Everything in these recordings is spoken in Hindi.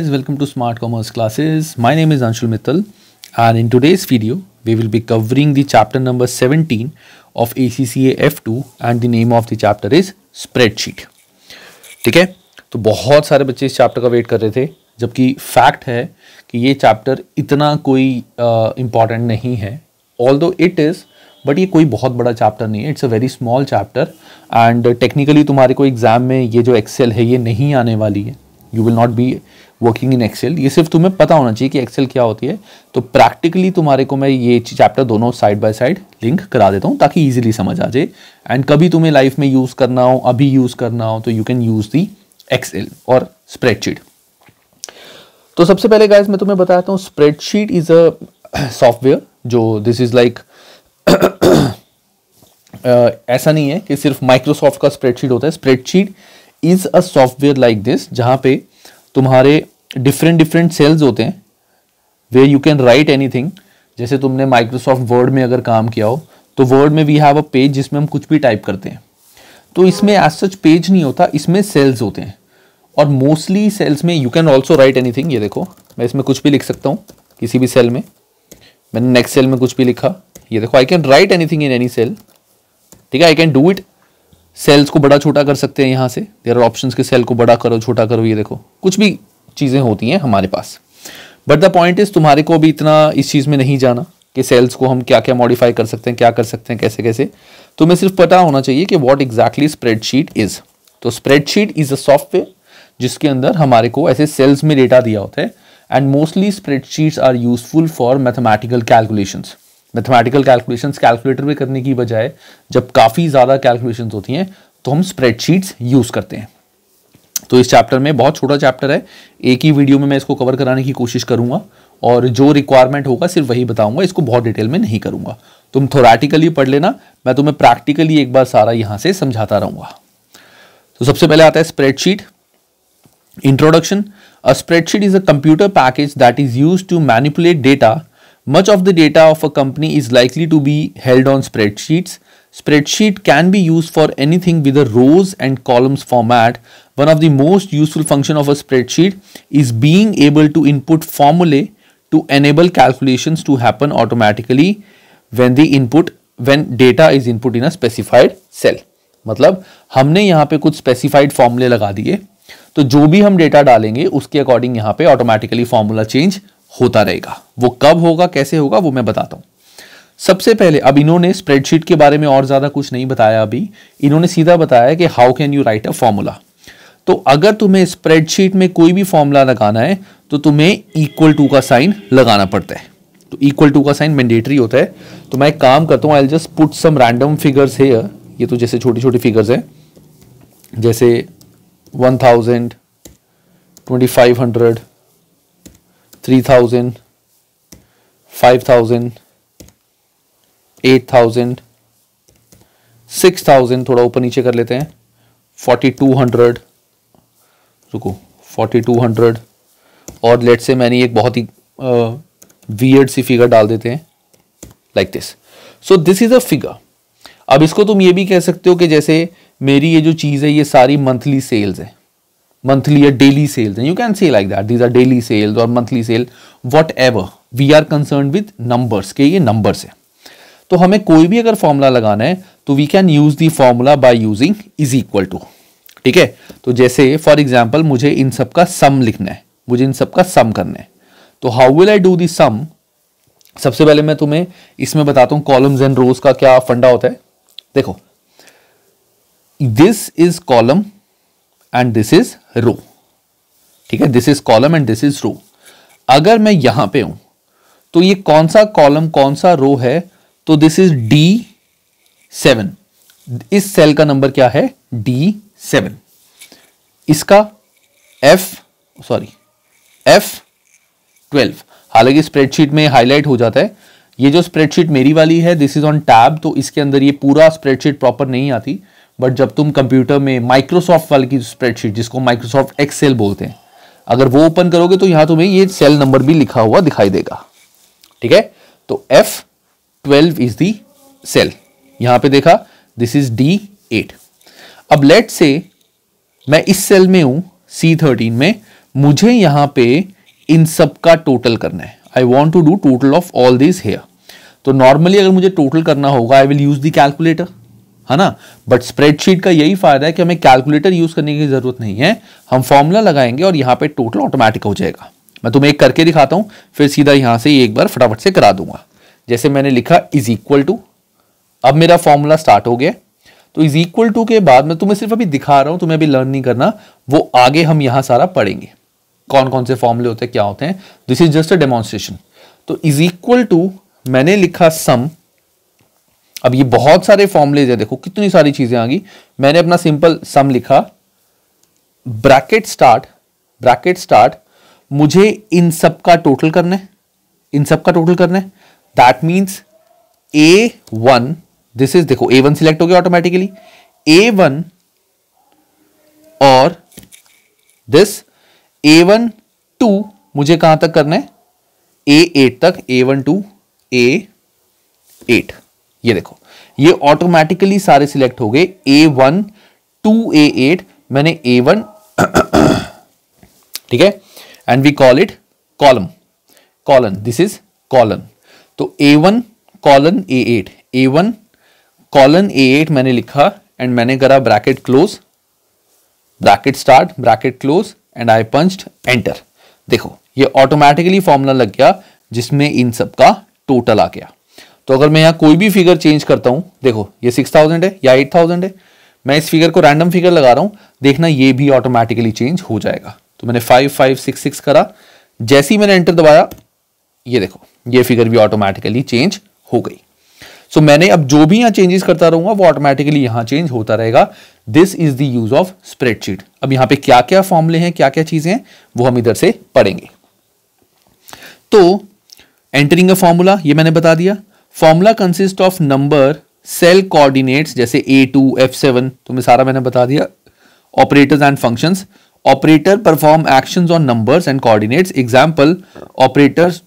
guys, welcome to Smart Commerce Classes. My name is Anshul Mittal and in today's video, we will be covering the chapter number 17 of ACCA F2 and the name of the chapter is Spreadsheet. theek hai to bahut sare बच्चे is chapter ka wait kar rahe the jabki fact hai ki ye chapter itna koi uh, important nahi hai although it is but ये कोई बहुत बड़ा चैप्टर नहीं है it's a very small chapter and technically तुम्हारे को एग्ज़ाम में ये जो एक्सेल है ये नहीं आने वाली है you will not be working in Excel ये सिर्फ तुम्हें पता होना चाहिए कि एक्सेल क्या होती है तो प्रैक्टिकली तुम्हारे को मैं ये चैप्टर दोनों साइड बाय साइड लिंक करा देता हूँ ताकि ईजिली समझ आ जाए एंड कभी तुम्हें लाइफ में यूज़ करना हो अभी यूज़ करना हो तो you can use the Excel और स्प्रेडशीट तो सबसे पहले गाइज मैं तुम्हें बताता हूँ स्प्रेडशीट इज़ अ सॉफ्टवेयर जो दिस इज़ लाइक ऐसा नहीं है कि सिर्फ माइक्रोसॉफ्ट का स्प्रेडशीट होता है spreadsheet is a software like this जहाँ पे तुम्हारे डिफरेंट डिफरेंट सेल्स होते हैं where you can write thing जैसे तुमने माइक्रोसॉफ्ट वर्ड में अगर काम किया हो तो वर्ड में वी हैव अ पेज जिसमें हम कुछ भी टाइप करते हैं तो इसमें एज सच पेज नहीं होता इसमें सेल्स होते हैं और मोस्टली सेल्स में you can also write anything ये देखो मैं इसमें कुछ भी लिख सकता हूँ किसी भी सेल में मैंने नेक्स्ट सेल में कुछ भी लिखा ये देखो I can write anything in any cell ठीक है I can do it cells को बड़ा छोटा कर सकते हैं यहाँ से देर आर ऑप्शन के सेल को बड़ा करो छोटा करो ये देखो कुछ भी चीज़ें होती हैं हमारे पास बट द पॉइंट इज़ तुम्हारे को अभी इतना इस चीज़ में नहीं जाना कि सेल्स को हम क्या क्या मॉडिफाई कर सकते हैं क्या कर सकते हैं कैसे कैसे तुम्हें सिर्फ पता होना चाहिए कि वॉट एग्जैक्टली स्प्रेडशीट इज़ तो स्प्रेडशीट इज़ अ सॉफ्टवेयर जिसके अंदर हमारे को ऐसे सेल्स में डेटा दिया होता है and mostly spreadsheets are useful for mathematical calculations mathematical calculations calculator में करने की बजाय जब काफ़ी ज़्यादा कैलकुलेशंस होती हैं तो हम स्प्रेडशीट्स यूज़ करते हैं तो इस चैप्टर में बहुत छोटा चैप्टर है एक ही वीडियो में मैं इसको कवर कराने की कोशिश करूंगा और जो रिक्वायरमेंट होगा सिर्फ वही बताऊंगा इसको बहुत डिटेल में नहीं करूंगा तुम थोराटिकली पढ़ लेना मैं तुम्हें प्रैक्टिकली एक बार सारा यहाँ से समझाता रहूंगा तो सबसे पहले आता है spreadsheet introduction a spreadsheet is a computer package that is use to manipulate data much of the data of a company is likely to be held on spreadsheets Spreadsheet can be used for anything with a rows and columns format. One of the most useful function of a spreadsheet is being able to input formulae to enable calculations to happen automatically when the input when data is input in a specified cell. मतलब हमने यहाँ पे कुछ स्पेसिफाइड फॉर्मूले लगा दिए तो जो भी हम डेटा डालेंगे उसके अकॉर्डिंग यहाँ पे ऑटोमेटिकली फॉर्मूला चेंज होता रहेगा वो कब होगा कैसे होगा वो मैं बताता हूँ सबसे पहले अब इन्होंने स्प्रेडशीट के बारे में और ज़्यादा कुछ नहीं बताया अभी इन्होंने सीधा बताया कि how can you write a formula तो अगर तुम्हें स्प्रेडशीट में कोई भी फॉर्मूला लगाना है तो तुम्हें इक्वल टू का साइन लगाना पड़ता है तो इक्वल टू का साइन मैंडेटरी होता है तो मैं एक काम करता हूँ I'll just put some random figures है ये तो जैसे छोटी छोटी फिगर्स हैं जैसे one thousand twenty five hundred three thousand five thousand eight thousand six thousand थोड़ा ऊपर नीचे कर लेते हैं फोर्टी टू हंड्रेड रुको फोर्टी टू हंड्रेड और लेट से मैंने एक बहुत ही वियर्ड सी फिगर डाल देते हैं like this so this is a figure अब इसको तुम ये भी कह सकते हो कि जैसे मेरी ये जो चीज़ है ये सारी मंथली सेल्स है मंथली या डेली सेल्स हैं you can say like that these are daily sales और monthly sale whatever we are concern with numbers के ये नंबर्स है तो हमें कोई भी अगर फॉर्मूला लगाना है तो we can use the formula by using is equal to ठीक है तो जैसे फॉर एग्जाम्पल मुझे इन सब का सम लिखना है मुझे इन सब का सम करना है तो how will I do the sum सबसे पहले मैं तुम्हें इसमें बताता हूं कॉलम्स एंड रोज का क्या फंडा होता है देखो this is column and this is row ठीक है this is column and this is row अगर मैं यहां पे हूं तो ये कौन सा कॉलम कौन सा रो है तो दिस इज डी सेवन इस सेल का नंबर क्या है डी सेवन इसका एफ सॉरी एफ ट्वेल्व हालांकि स्प्रेडशीट में हाईलाइट हो जाता है ये जो स्प्रेडशीट मेरी वाली है दिस इज ऑन टैब तो इसके अंदर ये पूरा स्प्रेडशीट प्रॉपर नहीं आती बट जब तुम कंप्यूटर में माइक्रोसॉफ्ट वाली की स्प्रेडशीट जिसको माइक्रोसॉफ्ट एक्सेल बोलते हैं अगर वो ओपन करोगे तो यहां तुम्हें ये सेल नंबर भी लिखा हुआ दिखाई देगा ठीक है तो F twelve is the cell यहां पे देखा दिस इज डी एट अब लेट से मैं इस सेल में हूं सी थर्टीन में मुझे यहां पे इन सब का टोटल करना है I want to do total of all this here तो नॉर्मली अगर मुझे टोटल करना होगा I will use the calculator है ना बट स्प्रेडशीट का यही फायदा है कि हमें कैलकुलेटर यूज करने की जरूरत नहीं है हम फॉर्मूला लगाएंगे और यहाँ पे टोटल ऑटोमेटिक हो जाएगा मैं तुम्हें एक करके दिखाता हूँ फिर सीधा यहाँ से एक बार फटाफट से करा दूंगा जैसे मैंने लिखा इज इक्वल टू अब मेरा फॉर्मूला स्टार्ट हो गया तो इज इक्वल टू के बाद मैं तुम्हें सिर्फ अभी दिखा रहा हूं तुम्हें अभी लर्न नहीं करना वो आगे हम यहां सारा पढ़ेंगे कौन कौन से फॉर्मूले होते हैं क्या होते हैं this is just a demonstration तो इज इक्वल टू मैंने लिखा सम अब ये बहुत सारे फॉर्मूले हैं देखो कितनी सारी चीजें आ गई मैंने अपना सिंपल सम लिखा ब्रैकेट स्टार्ट ब्रैकेट स्टार्ट मुझे इन सब का टोटल करना है इन सब का टोटल करना है that means A one this is देखो ए वन सिलेक्ट हो गया ऑटोमेटिकली ए वन और दिस ए वन टू मुझे कहां तक करना है ए एट तक A one to A eight ये देखो ये ऑटोमेटिकली सारे सिलेक्ट हो गए A one to A eight मैंने ए वन ठीक है and we call it column colon this is colon तो A one colon A eight A one colon A eight मैंने लिखा एंड मैंने करा bracket close bracket start bracket close and I punch enter देखो ये ऑटोमेटिकली फॉर्मूला लग गया जिसमें इन सब का टोटल आ गया तो अगर मैं यहां कोई भी फिगर चेंज करता हूं देखो ये सिक्स थाउजेंड है या एट थाउजेंड है मैं इस फिगर को रैंडम फिगर लगा रहा हूं देखना ये भी ऑटोमेटिकली चेंज हो जाएगा तो मैंने फाइव फाइव सिक्स सिक्स करा जैसी मैंने एंटर दबाया ये देखो ये फिगर भी ऑटोमेटिकली चेंज हो गई सो so, मैंने अब जो भी यहां चेंजेस करता रहूंगा वो ऑटोमेटिकली यहां चेंज होता रहेगा this is the use of spreadsheet अब यहां पे क्या क्या फॉर्मुले हैं क्या क्या चीजें हैं वो हम इधर से पढ़ेंगे तो एंटरिंग अ फॉर्मूला ये मैंने बता दिया formula consist of number cell coordinates जैसे ए टू एफ सेवन तुम्हें सारा मैंने बता दिया operators and functions operator perform actions on numbers and coordinates example operators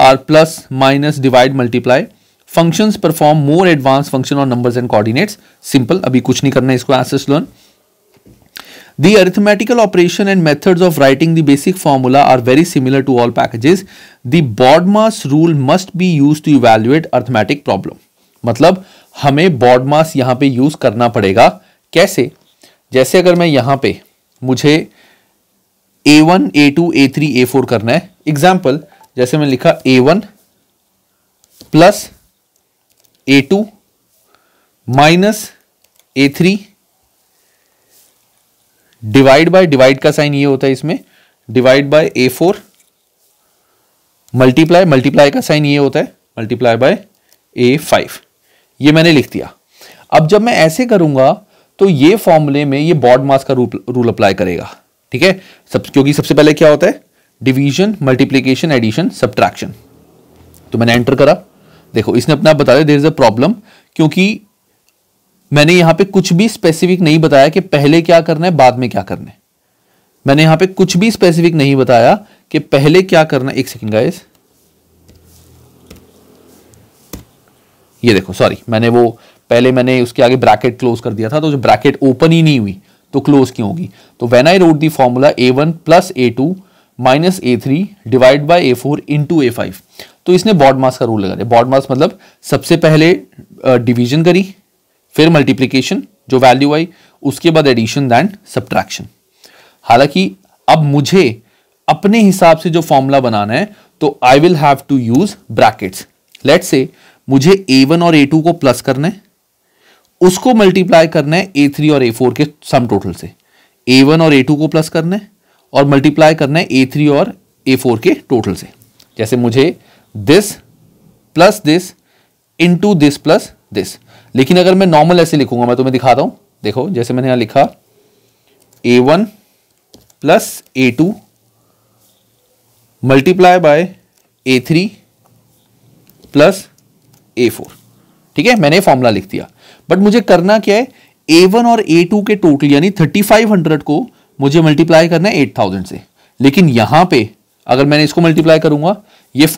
are plus minus divide multiply functions perform more advance function on numbers and coordinates simple अभी कुछ नहीं करना इसको assess learn the arithmetical operation and methods of writing the basic formula are very similar to all packages the BODMAS rule must be use to evaluate arithmetic problem मतलब हमें बॉडमास यहां पर यूज करना पड़ेगा कैसे जैसे अगर मैं यहां पर मुझे A one A two A three A four करना है एग्जाम्पल जैसे मैंने लिखा A one plus A two minus A three divide by divide का साइन ये होता है इसमें divide by A four multiply multiply का साइन ये होता है मल्टीप्लाई बाय ए फाइव ये मैंने लिख दिया अब जब मैं ऐसे करूंगा तो ये फॉर्मूले में ये बॉड मास का रूल अप्लाई करेगा ठीक है सब क्योंकि सबसे पहले क्या होता है डिवीजन मल्टीप्लीकेशन एडिशन सब्ट्रैक्शन तो मैंने एंटर करा देखो इसने अपना बता दिया देर इज अ प्रॉब्लम क्योंकि मैंने यहां पे कुछ भी स्पेसिफिक नहीं बताया कि पहले क्या करना है बाद में क्या करना है मैंने यहां पे कुछ भी स्पेसिफिक नहीं बताया कि पहले क्या करना एक सेकेंड गाइस ये देखो सॉरी मैंने वो पहले मैंने उसके आगे ब्रैकेट क्लोज कर दिया था तो जो ब्रैकेट ओपन ही नहीं हुई तो क्लोज क्यों होगी तो when I wrote the formula A one plus A two minus A three divide by A four into A five तो इसने बॉड मास का रूल लगा दिया बॉड मास मतलब सबसे पहले डिवीजन करी फिर मल्टीप्लीकेशन जो वैल्यू आई उसके बाद एडिशन दैन सब्ट्रैक्शन हालांकि अब मुझे अपने हिसाब से जो फॉर्मूला बनाना है तो I will have to use brackets let's say मुझे ए वन और ए टू को प्लस करना है उसको मल्टीप्लाई करना है ए थ्री और ए फोर के सम टोटल से ए वन और ए टू को प्लस करना है और मल्टीप्लाई करना है ए थ्री और ए फोर के टोटल से जैसे मुझे this plus this into this plus this लेकिन अगर मैं नॉर्मल ऐसे लिखूंगा मैं तुम्हें दिखाता हूं देखो जैसे मैंने यहां लिखा A one plus A two multiply by A three plus A four ठीक है मैंने फॉर्मूला लिख दिया बट मुझे करना क्या है ए वन और ए टू के टोटल यानी थर्टी फाइव हंड्रेड को मुझे मल्टीप्लाई करना है एट थाउजेंड से लेकिन यहां पे अगर मैंने इसको मल्टीप्लाई करूंगा ये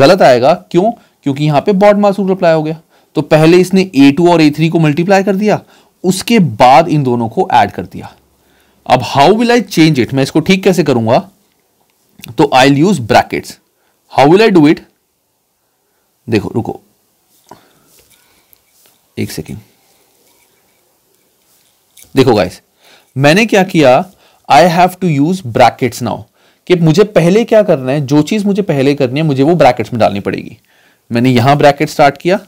गलत आएगा क्यों क्योंकि यहां पे बॉड मास रूल अप्लाई हो गया तो पहले इसने ए टू और ए थ्री को मल्टीप्लाई कर दिया उसके बाद इन दोनों को ऐड कर दिया अब how will I change it मैं इसको ठीक कैसे करूंगा तो I use brackets how will I do it देखो रुको एक सेकेंड देखो गाइस मैंने क्या किया I have to use brackets now कि मुझे पहले क्या करना है जो चीज़ मुझे पहले करनी है मुझे वो ब्रैकेट्स में डालनी पड़ेगी मैंने यहां ब्रैकेट स्टार्ट किया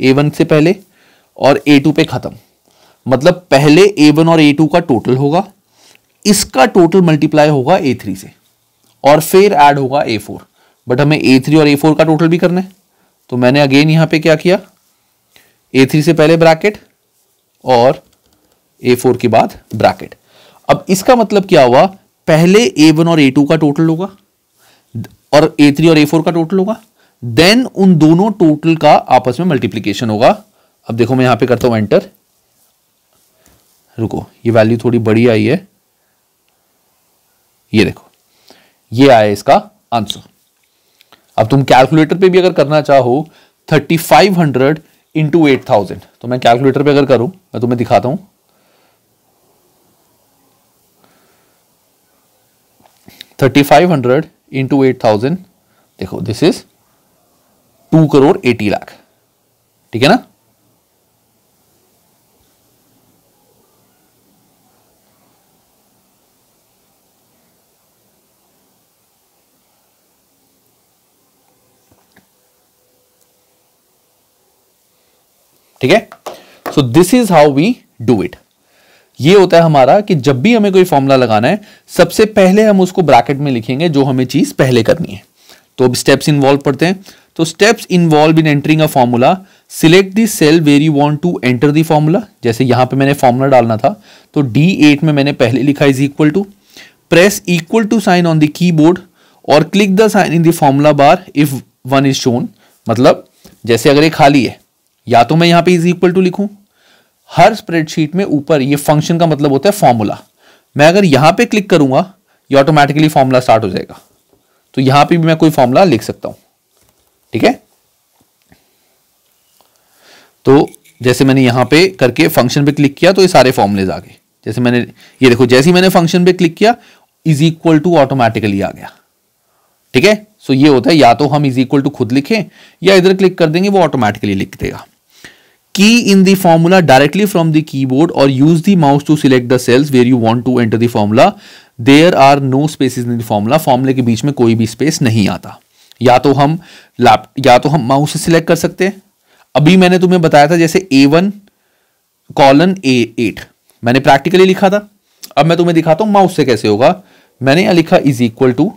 ए वन से पहले और ए टू पे ख़त्म मतलब पहले ए वन और ए टू का टोटल होगा इसका टोटल मल्टीप्लाई होगा ए थ्री से और फिर ऐड होगा ए फोर बट हमें ए थ्री और ए फोर का टोटल भी करना है तो मैंने अगेन यहां पे क्या किया ए थ्री से पहले ब्रैकेट और ए फोर के बाद ब्रैकेट अब इसका मतलब क्या हुआ पहले ए वन और ए टू का टोटल होगा और ए थ्री और ए फोर का टोटल होगा देन उन दोनों टोटल का आपस में मल्टीप्लीकेशन होगा अब देखो मैं यहां पे करता हूं एंटर रुको ये वैल्यू थोड़ी बड़ी आई है ये देखो ये आया इसका आंसर अब तुम कैलकुलेटर पे भी अगर करना चाहो thirty five hundred into eight thousand तो मैं कैलकुलेटर पे अगर करूं मैं तुम्हें दिखाता हूं thirty five hundred into eight thousand देखो this is two crore eighty lakh ठीक है ना ठीक है so this is how we do it ये होता है हमारा कि जब भी हमें कोई फॉर्मूला लगाना है सबसे पहले हम उसको ब्रैकेट में लिखेंगे जो हमें चीज़ पहले करनी है तो अब स्टेप्स इन्वॉल्व पढ़ते हैं तो steps involve in entering a formula select the cell where you want to enter the formula जैसे यहां पे मैंने फॉर्मूला डालना था तो डी एट में मैंने पहले लिखा is equal to press equal to sign on the keyboard और click the sign in the formula bar if one is shown मतलब जैसे अगर ये खाली है या तो मैं यहां पे इज इक्वल टू लिखूँ हर स्प्रेडशीट में ऊपर ये फंक्शन का मतलब होता है फॉर्मूला मैं अगर यहां पे क्लिक करूंगा ये ऑटोमेटिकली फॉर्मूला स्टार्ट हो जाएगा तो यहां पे भी मैं कोई फॉर्मूला लिख सकता हूं ठीक है तो जैसे मैंने यहां पे करके फंक्शन पे क्लिक किया तो ये सारे फॉर्मूलेज आ गए जैसे मैंने ये देखो जैसे ही मैंने फंक्शन पे क्लिक किया इज इक्वल टू ऑटोमेटिकली आ गया ठीक है सो ये होता है या तो हम इज इक्वल टू खुद लिखें या इधर क्लिक कर देंगे वो ऑटोमेटिकली लिख देगा key in the formula directly from the keyboard or use the mouse to select the cells where you want to enter the formula there are no space in the formula फॉर्मूले के बीच में कोई भी स्पेस नहीं आता या तो हम लैप या तो हम माउस से सिलेक्ट कर सकते हैं अभी मैंने तुम्हें बताया था जैसे A one colon A eight मैंने प्रैक्टिकली लिखा था अब मैं तुम्हें दिखाता हूं माउस से कैसे होगा मैंने यहां लिखा is equal to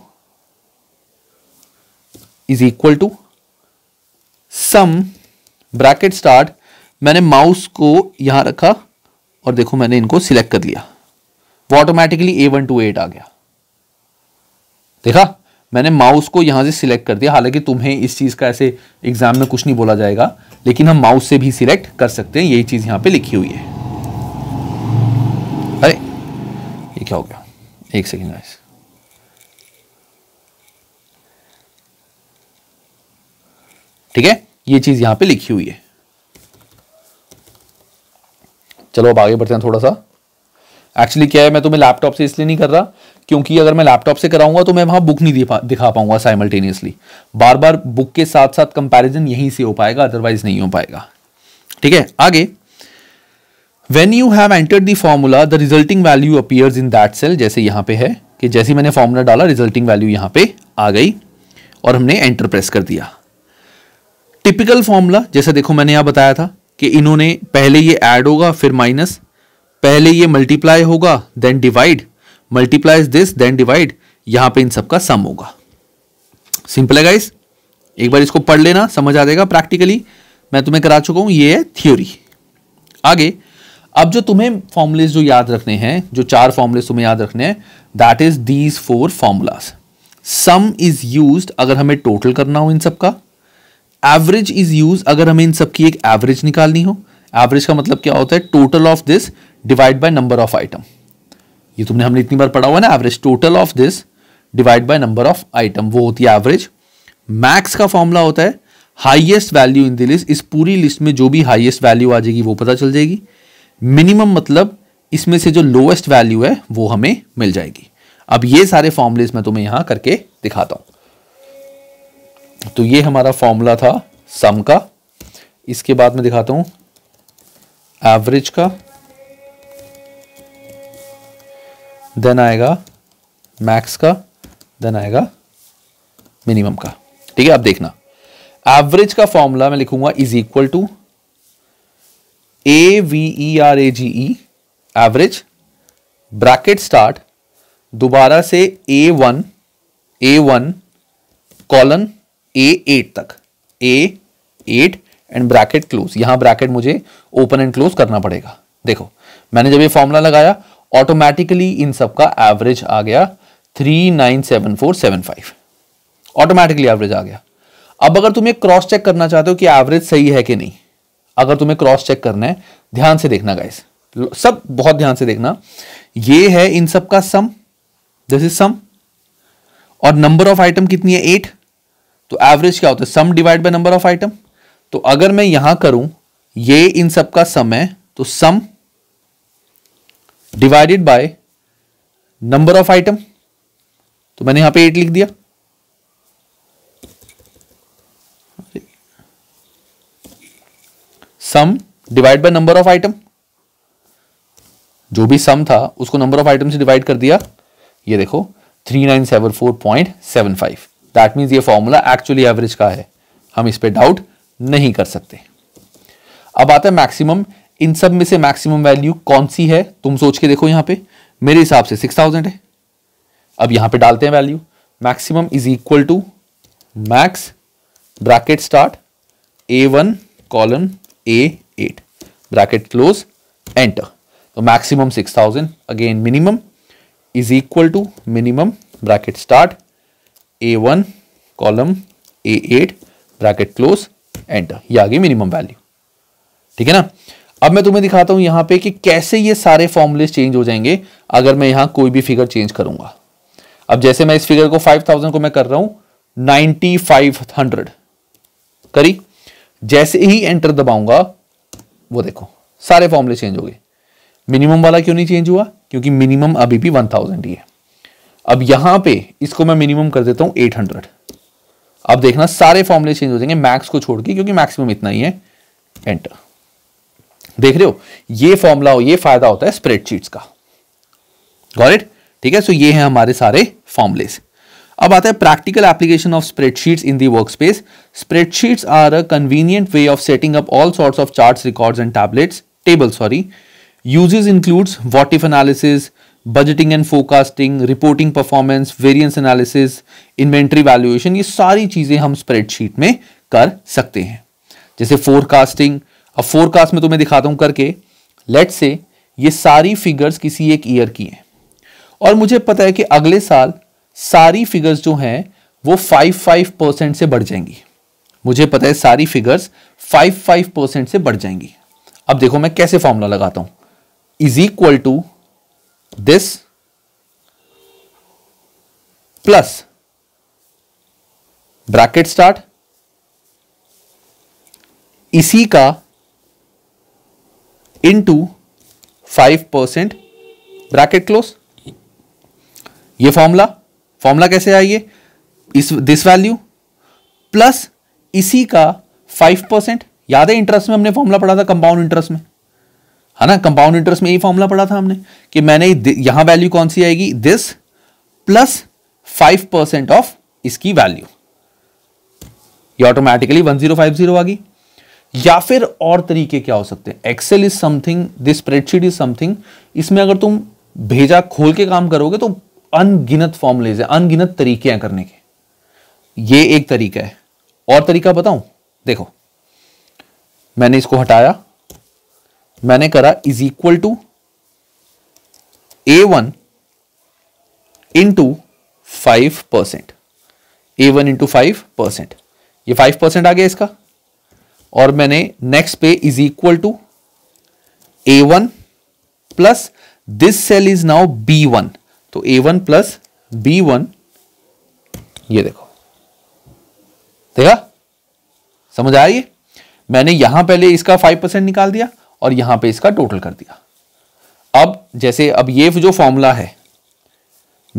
is equal to sum bracket start मैंने माउस को यहां रखा और देखो मैंने इनको सिलेक्ट कर लिया वो automatically A one to eight आ गया देखा मैंने माउस को यहां से सिलेक्ट कर दिया हालांकि तुम्हें इस चीज़ का ऐसे एग्जाम में कुछ नहीं बोला जाएगा लेकिन हम माउस से भी सिलेक्ट कर सकते हैं यही चीज़ यहां पे लिखी हुई है अरे ये क्या हो गया एक सेकेंड गाइस ठीक है ये चीज़ यहां पे लिखी हुई है चलो अब आगे बढ़ते हैं थोड़ा सा एक्चुअली क्या है मैं तुम्हें लैपटॉप से इसलिए नहीं कर रहा क्योंकि अगर मैं लैपटॉप से कराऊंगा तो मैं वहां बुक नहीं दिखा दिखा पाऊंगा साइमल्टेनियसली बार बार बुक के साथ साथ कंपेरिजन यहीं से हो पाएगा अदरवाइज नहीं हो पाएगा ठीक है आगे when you have enter the formula the resulting value appear in that cell जैसे यहां पे है कि जैसे मैंने फॉर्मूला डाला रिजल्टिंग वैल्यू यहां पे आ गई और हमने एंटर प्रेस कर दिया टिपिकल फॉर्मूला जैसे देखो मैंने यहां बताया था कि इन्होंने पहले ये ऐड होगा फिर माइनस पहले ये मल्टीप्लाई होगा then divide multiply this then divide यहां पे इन सबका सम होगा सिंपल है गाइस एक बार इसको पढ़ लेना समझ आ जाएगा प्रैक्टिकली मैं तुम्हें करा चुका हूं ये है थ्योरी आगे अब जो तुम्हें फॉर्मुलेस जो याद रखने हैं जो चार फॉर्मुले तुम्हें याद रखने हैं that is these four formulas sum is use अगर हमें टोटल करना हो इन सबका एवरेज इज यूज अगर हमें इन सबकी एक एवरेज निकालनी हो एवरेज का मतलब क्या होता है total of this divide by number of item ये तुमने हमने इतनी बार पढ़ा हुआ ना average total of this divide by number of item वो होती है एवरेज मैक्स का फॉर्मूला होता है highest value in the list इस पूरी लिस्ट में जो भी हाईएस्ट वैल्यू आ जाएगी वो पता चल जाएगी मिनिमम मतलब इसमें से जो लोएस्ट वैल्यू है वो हमें मिल जाएगी अब ये सारे फॉर्मूलेज मैं तुम्हें यहां करके दिखाता हूं तो ये हमारा फॉर्मूला था सम का इसके बाद मैं दिखाता हूं एवरेज का देन आएगा मैक्स का देन आएगा मिनिमम का ठीक है आप देखना एवरेज का फॉर्मूला मैं लिखूंगा is equal to A V E R A G E average bracket start दोबारा से A one A one colon A eight तक A eight and bracket close यहां ब्रैकेट मुझे ओपन एंड क्लोज करना पड़ेगा देखो मैंने जब ये फॉर्मूला लगाया ऑटोमेटिकली इन सबका एवरेज आ गया three nine seven four seven five automatically average आ गया अब अगर तुम एक क्रॉस चेक करना चाहते हो कि एवरेज सही है कि नहीं अगर तुम्हें क्रॉस चेक करना है ध्यान से देखना गाइस सब बहुत ध्यान से देखना ये है इन सब का सम दिस इज सम और नंबर ऑफ आइटम कितनी है एट तो एवरेज क्या होता है sum divide by number of item तो अगर मैं यहां करूं ये इन सब का सम है तो sum divided by number of item तो मैंने यहां पे एट लिख दिया sum divide by number of item जो भी सम था उसको नंबर ऑफ आइटम से डिवाइड कर दिया ये देखो three nine seven four point seven five that means ये फॉर्मूला एक्चुअली एवरेज का है हम इस पर डाउट नहीं कर सकते अब आता है मैक्सिमम इन सब में से मैक्सिमम वैल्यू कौन सी है तुम सोच के देखो यहाँ पे मेरे हिसाब से सिक्स थाउजेंड है अब यहाँ पे डालते हैं value maximum is equal to max bracket start A one colon A eight bracket close enter तो maximum six thousand again minimum is equal to minimum bracket start A one colon A eight bracket close enter ये आ गई मिनिमम वैल्यू ठीक है ना अब मैं तुम्हें दिखाता हूं यहां पे कि कैसे ये सारे फॉर्मुलेस चेंज हो जाएंगे अगर मैं यहां कोई भी फिगर चेंज करूंगा अब जैसे मैं इस फिगर को 5000 को मैं कर रहा हूं 9500 करी जैसे ही एंटर दबाऊंगा वो देखो सारे फॉर्मुले चेंज हो गए मिनिमम वाला क्यों नहीं चेंज हुआ क्योंकि मिनिमम अभी भी 1000 ही है अब यहां पे इसको मैं मिनिमम कर देता हूं 800 अब देखना सारे फॉर्मुले चेंज हो जाएंगे मैक्स को छोड़ के क्योंकि मैक्सिमम इतना ही है एंटर देख रहे हो ये फॉर्मूला हो ये फायदा होता है स्प्रेडशीट्स का गॉट इट ठीक है सो ये है हमारे सारे फॉर्मुलेस अब आता है practical application of spreadsheets in the work space spreadsheets are a convenient way of setting up all sorts of charts records and tablets table sorry uses includes what if if analysis budgeting and forecasting reporting performance variance analysis inventory valuation ये सारी चीज़ें हम स्प्रेडशीट में कर सकते हैं जैसे फोरकास्टिंग अब फोरकास्ट में तो मैं दिखाता हूं करके लेट से ये सारी फिगर्स किसी एक ईयर की हैं और मुझे पता है कि अगले साल सारी फिगर्स जो हैं वो फाइव फाइव परसेंट से बढ़ जाएंगी मुझे पता है सारी फिगर्स फाइव फाइव परसेंट से बढ़ जाएंगी अब देखो मैं कैसे फॉर्मूला लगाता हूँ is equal to this plus bracket start इसी का into five percent bracket close ये फॉर्मूला फॉर्मूला कैसे आइए इस दिस वैल्यू प्लस इसी का फाइव परसेंट याद है इंटरेस्ट में हमने फॉर्मूला पढ़ा था कंपाउंड इंटरेस्ट में है ना कंपाउंड इंटरेस्ट में यही फॉर्मूला पढ़ा था हमने कि मैंने यहां वैल्यू कौन सी आएगी this plus five percent of इसकी वैल्यू ये automatically one zero five zero आ गई या फिर और तरीके क्या हो सकते हैं Excel is something this spreadsheet is something इसमें अगर तुम भेजा खोल के काम करोगे तो अनगिनत फॉर्मुलेज है अनगिनत तरीके हैं करने के ये एक तरीका है और तरीका बताऊं देखो मैंने इसको हटाया मैंने करा is equal to A one into five percent A one into five percent ये फाइव परसेंट आ गया इसका और मैंने नेक्स्ट पे is equal to A one plus this cell is now B one तो A one plus B one ये देखो देखा समझ आ रही है मैंने यहां पहले इसका फाइव परसेंट निकाल दिया और यहां पे इसका टोटल कर दिया अब जैसे अब ये जो फॉर्मूला है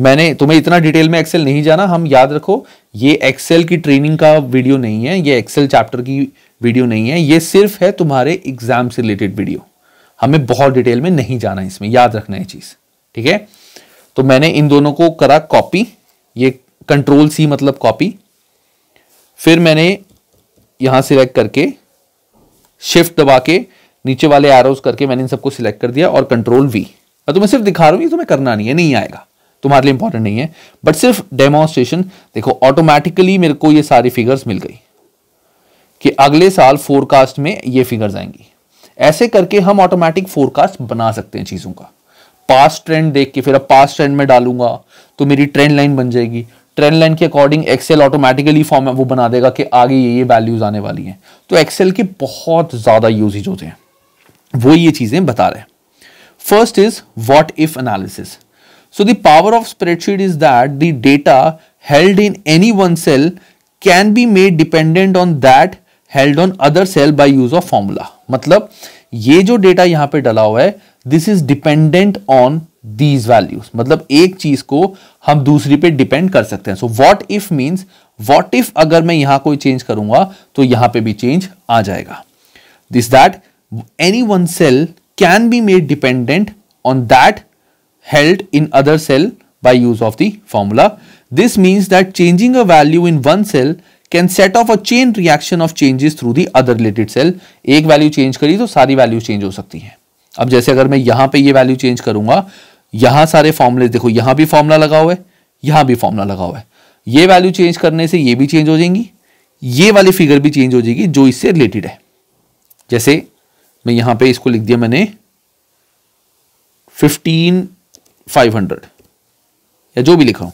मैंने तुम्हें इतना डिटेल में एक्सेल नहीं जाना हम याद रखो ये एक्सेल की ट्रेनिंग का वीडियो नहीं है ये एक्सेल चैप्टर की वीडियो नहीं है ये सिर्फ है तुम्हारे एग्जाम से रिलेटेड वीडियो हमें बहुत डिटेल में नहीं जाना इसमें याद रखना है चीज़ ठीक है तो मैंने इन दोनों को करा कॉपी ये कंट्रोल सी मतलब कॉपी फिर मैंने यहां सिलेक्ट करके शिफ्ट दबा के नीचे वाले एरोज करके मैंने इन सबको सिलेक्ट कर दिया और कंट्रोल वी तो मैं सिर्फ दिखा रहा हूँ तुम्हें करना नहीं है नहीं आएगा तुम्हारे लिए इंपॉर्टेंट नहीं है बट सिर्फ डेमोन्स्ट्रेशन देखो ऑटोमेटिकली मेरे को ये सारी फिगर्स मिल गई कि अगले साल फोरकास्ट में ये फिगर्स आएंगी ऐसे करके हम ऑटोमेटिक फोरकास्ट बना सकते हैं चीज़ों का पास्ट ट्रेंड देख के फिर अब पास्ट ट्रेंड में डालूंगा तो मेरी ट्रेंड लाइन बन जाएगी ट्रेंड लाइन के अकॉर्डिंग एक्सेल ऑटोमेटिकली फॉर्म वो बना देगा कि आगे ये ये वैल्यूज आने वाली हैं तो एक्सेल के बहुत ज़्यादा यूजेज होते हैं वो ये चीजें बता रहे हैं first is what if analysis so the power of spreadsheet is that the data held in any one cell can be made dependent on that held on other cell by use of formula मतलब ये जो डेटा यहां पे डला हुआ है this is dependent on these values मतलब एक चीज को हम दूसरी पे डिपेंड कर सकते हैं so what if means what if अगर मैं यहां कोई चेंज करूंगा तो यहां पे भी चेंज आ जाएगा this that any one cell can be made dependent on that held in other cell by use of the formula. This means that changing a value in one cell can set off a chain reaction of changes through the other related cell एक वैल्यू चेंज करी तो सारी वैल्यू चेंज हो सकती है अब जैसे अगर मैं यहाँ पे ये वैल्यू चेंज करूंगा यहाँ सारे फॉर्मुले देखो यहाँ भी फॉर्मुला लगा हुआ है यहाँ भी फॉर्मुला लगा हुआ है ये वैल्यू चेंज करने से ये भी चेंज हो जाएंगी ये वाली फिगर भी चेंज हो जाएगी जो इससे रिलेटेड है जैसे मैं यहां पे इसको लिख दिया मैंने फिफ्टीन फाइव हंड्रेड या जो भी लिखा हूं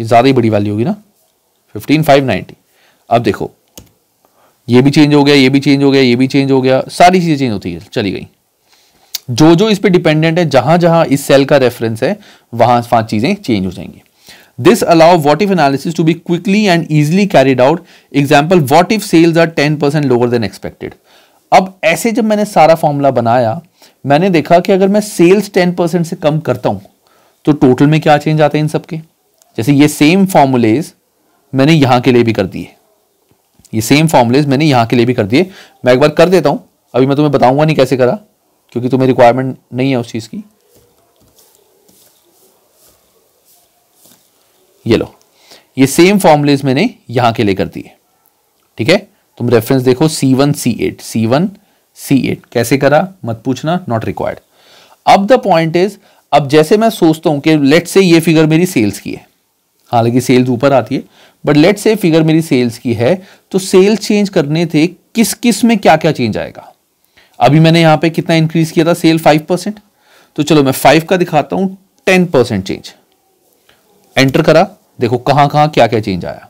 ये ज़्यादा ही बड़ी वैल्यू होगी ना फिफ्टीन फाइव नाइन्टी अब देखो ये भी चेंज हो गया ये भी चेंज हो गया ये भी चेंज हो गया सारी चीज़ें चेंज होती है चली गई जो जो इस पर डिपेंडेंट है जहां जहां इस सेल का रेफरेंस है वहां पांच चीज़ें चेंज हो जाएंगी this allow what if analysis to be quickly and easily carried out example what if sales are ten percent lower than expected अब ऐसे जब मैंने सारा फॉर्मूला बनाया मैंने देखा कि अगर मैं सेल्स टेन परसेंट से कम करता हूं तो टोटल में क्या चेंज आते हैं इन सबके जैसे ये सेम फॉर्मूलेज मैंने यहां के लिए भी कर दिए ये सेम फॉर्मूलेज मैंने यहां के लिए भी कर दिए मैं एक बार कर देता हूं अभी मैं तुम्हें बताऊंगा नहीं कैसे करा क्योंकि तुम्हें रिक्वायरमेंट नहीं है उस चीज़ की ये लो ये सेम फॉर्मूलेज मैंने यहां के लिए कर दिए ठीक है तुम रेफरेंस देखो C one C eight C one C eight कैसे करा मत पूछना नॉट रिक्वायर्ड अब द पॉइंट इज अब जैसे मैं सोचता हूं कि लेट से ये फिगर मेरी सेल्स की है हालांकि सेल्स ऊपर आती है बट लेट से फिगर मेरी सेल्स की है तो सेल्स चेंज करने थे किस किस में क्या क्या चेंज आएगा अभी मैंने यहां पे कितना इंक्रीज किया था सेल फाइव परसेंट तो चलो मैं फाइव का दिखाता हूं टेन परसेंट चेंज एंटर करा देखो कहां कहां क्या क्या चेंज आया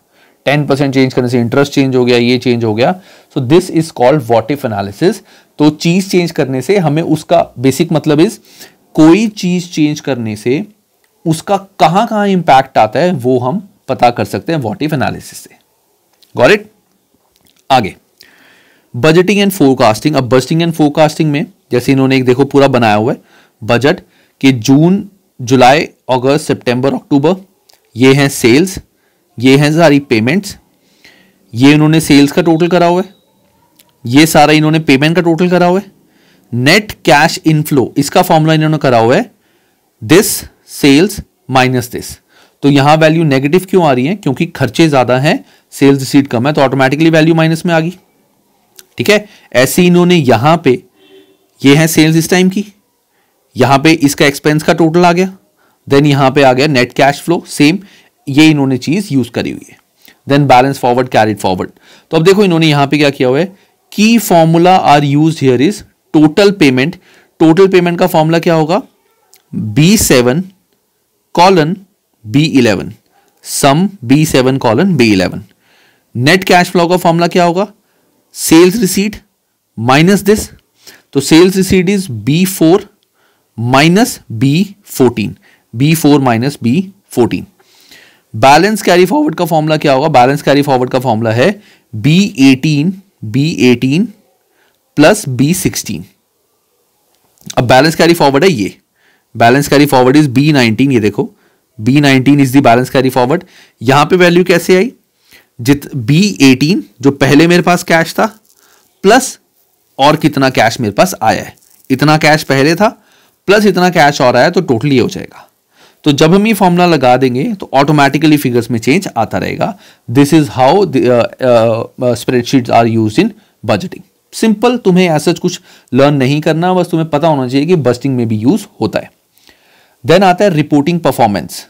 टेन परसेंट चेंज करने से इंटरेस्ट चेंज हो गया ये चेंज हो गया so this is called what if analysis तो चीज चेंज करने से हमें उसका बेसिक मतलब इज कोई चीज चेंज करने से उसका कहां कहां इंपैक्ट आता है वो हम पता कर सकते हैं वॉट इफ एनालिसिस से गॉर इट आगे बजटिंग एंड फोरकास्टिंग अब बजटिंग एंड फोरकास्टिंग में जैसे इन्होंने एक देखो पूरा बनाया हुआ है बजट कि जून जुलाई अगस्त सितंबर अक्टूबर ये हैं सेल्स ये हैं सारी पेमेंट्स ये इन्होंने सेल्स का टोटल करा हुआ है ये सारा इन्होंने पेमेंट का टोटल करा हुआ है नेट कैश इनफ्लो इसका फॉर्मूला इन्होंने करा हुआ है दिस सेल्स माइनस दिस तो यहां वैल्यू नेगेटिव क्यों आ रही है क्योंकि खर्चे ज़्यादा हैं सेल्स रिसीट कम है तो ऑटोमेटिकली वैल्यू माइनस में आ गई ठीक है ऐसे इन्होंने यहां पे ये है सेल्स इस टाइम की यहां पे इसका एक्सपेंस का टोटल आ गया देन यहां पे आ गया नेट कैश फ्लो सेम ये इन्होंने चीज़ यूज़ करी हुई है then balance forward carried forward तो अब देखो इन्होंने यहां पे क्या किया हुआ है की formula are use here is total payment total payment का फॉर्मूला क्या होगा B seven colon B eleven sum B seven colon B eleven net cash flow का फॉर्मूला क्या होगा सेल्स रिसीट माइनस दिस तो sales receipt is B four minus B fourteen B four minus B fourteen balance carry forward का फॉर्मूला क्या होगा बैलेंस कैरी फॉरवर्ड का फॉर्मूला है B eighteen B eighteen plus B sixteen अब बैलेंस कैरी फॉरवर्ड है ये balance carry forward is B nineteen ये देखो B nineteen is the balance carry forward यहां पे वैल्यू कैसे आई जित बी एटीन जो पहले मेरे पास कैश था प्लस और कितना कैश मेरे पास आया है इतना कैश पहले था प्लस इतना कैश और आया तो टोटली ये हो जाएगा तो जब हम ये फॉर्मूला लगा देंगे तो ऑटोमेटिकली फिगर्स में चेंज आता रहेगा this is how spreadsheets are use in budgeting simple तुम्हें ऐसा कुछ लर्न नहीं करना बस तुम्हें पता होना चाहिए कि बजटिंग में भी यूज होता है देन आता है रिपोर्टिंग परफॉर्मेंस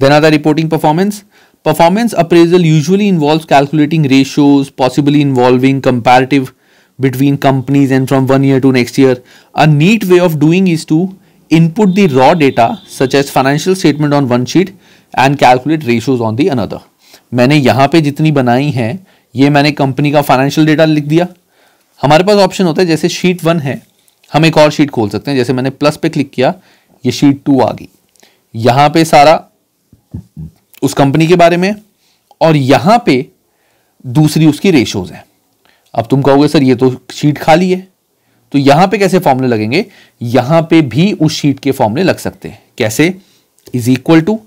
देन आता है reporting performance performance appraisal usually involve calculating ratios possibly involving comparative between companies and from one year to next year a neat way of doing is to input the raw data such as financial statement on one sheet and calculate ratios on the another. मैंने यहाँ पे जितनी बनाई हैं ये मैंने कंपनी का फाइनेंशियल डेटा लिख दिया हमारे पास ऑप्शन होता है जैसे शीट वन है हम एक और शीट खोल सकते हैं जैसे मैंने प्लस पे क्लिक किया ये शीट टू आ गई यहाँ पे सारा उस कंपनी के बारे में और यहाँ पे दूसरी उसकी रेशोज हैं अब तुम कहोगे सर ये तो शीट खाली है तो यहां पे कैसे फॉर्मूले लगेंगे यहां पे भी उस शीट के फॉर्मूले लग सकते हैं कैसे इज इक्वल टू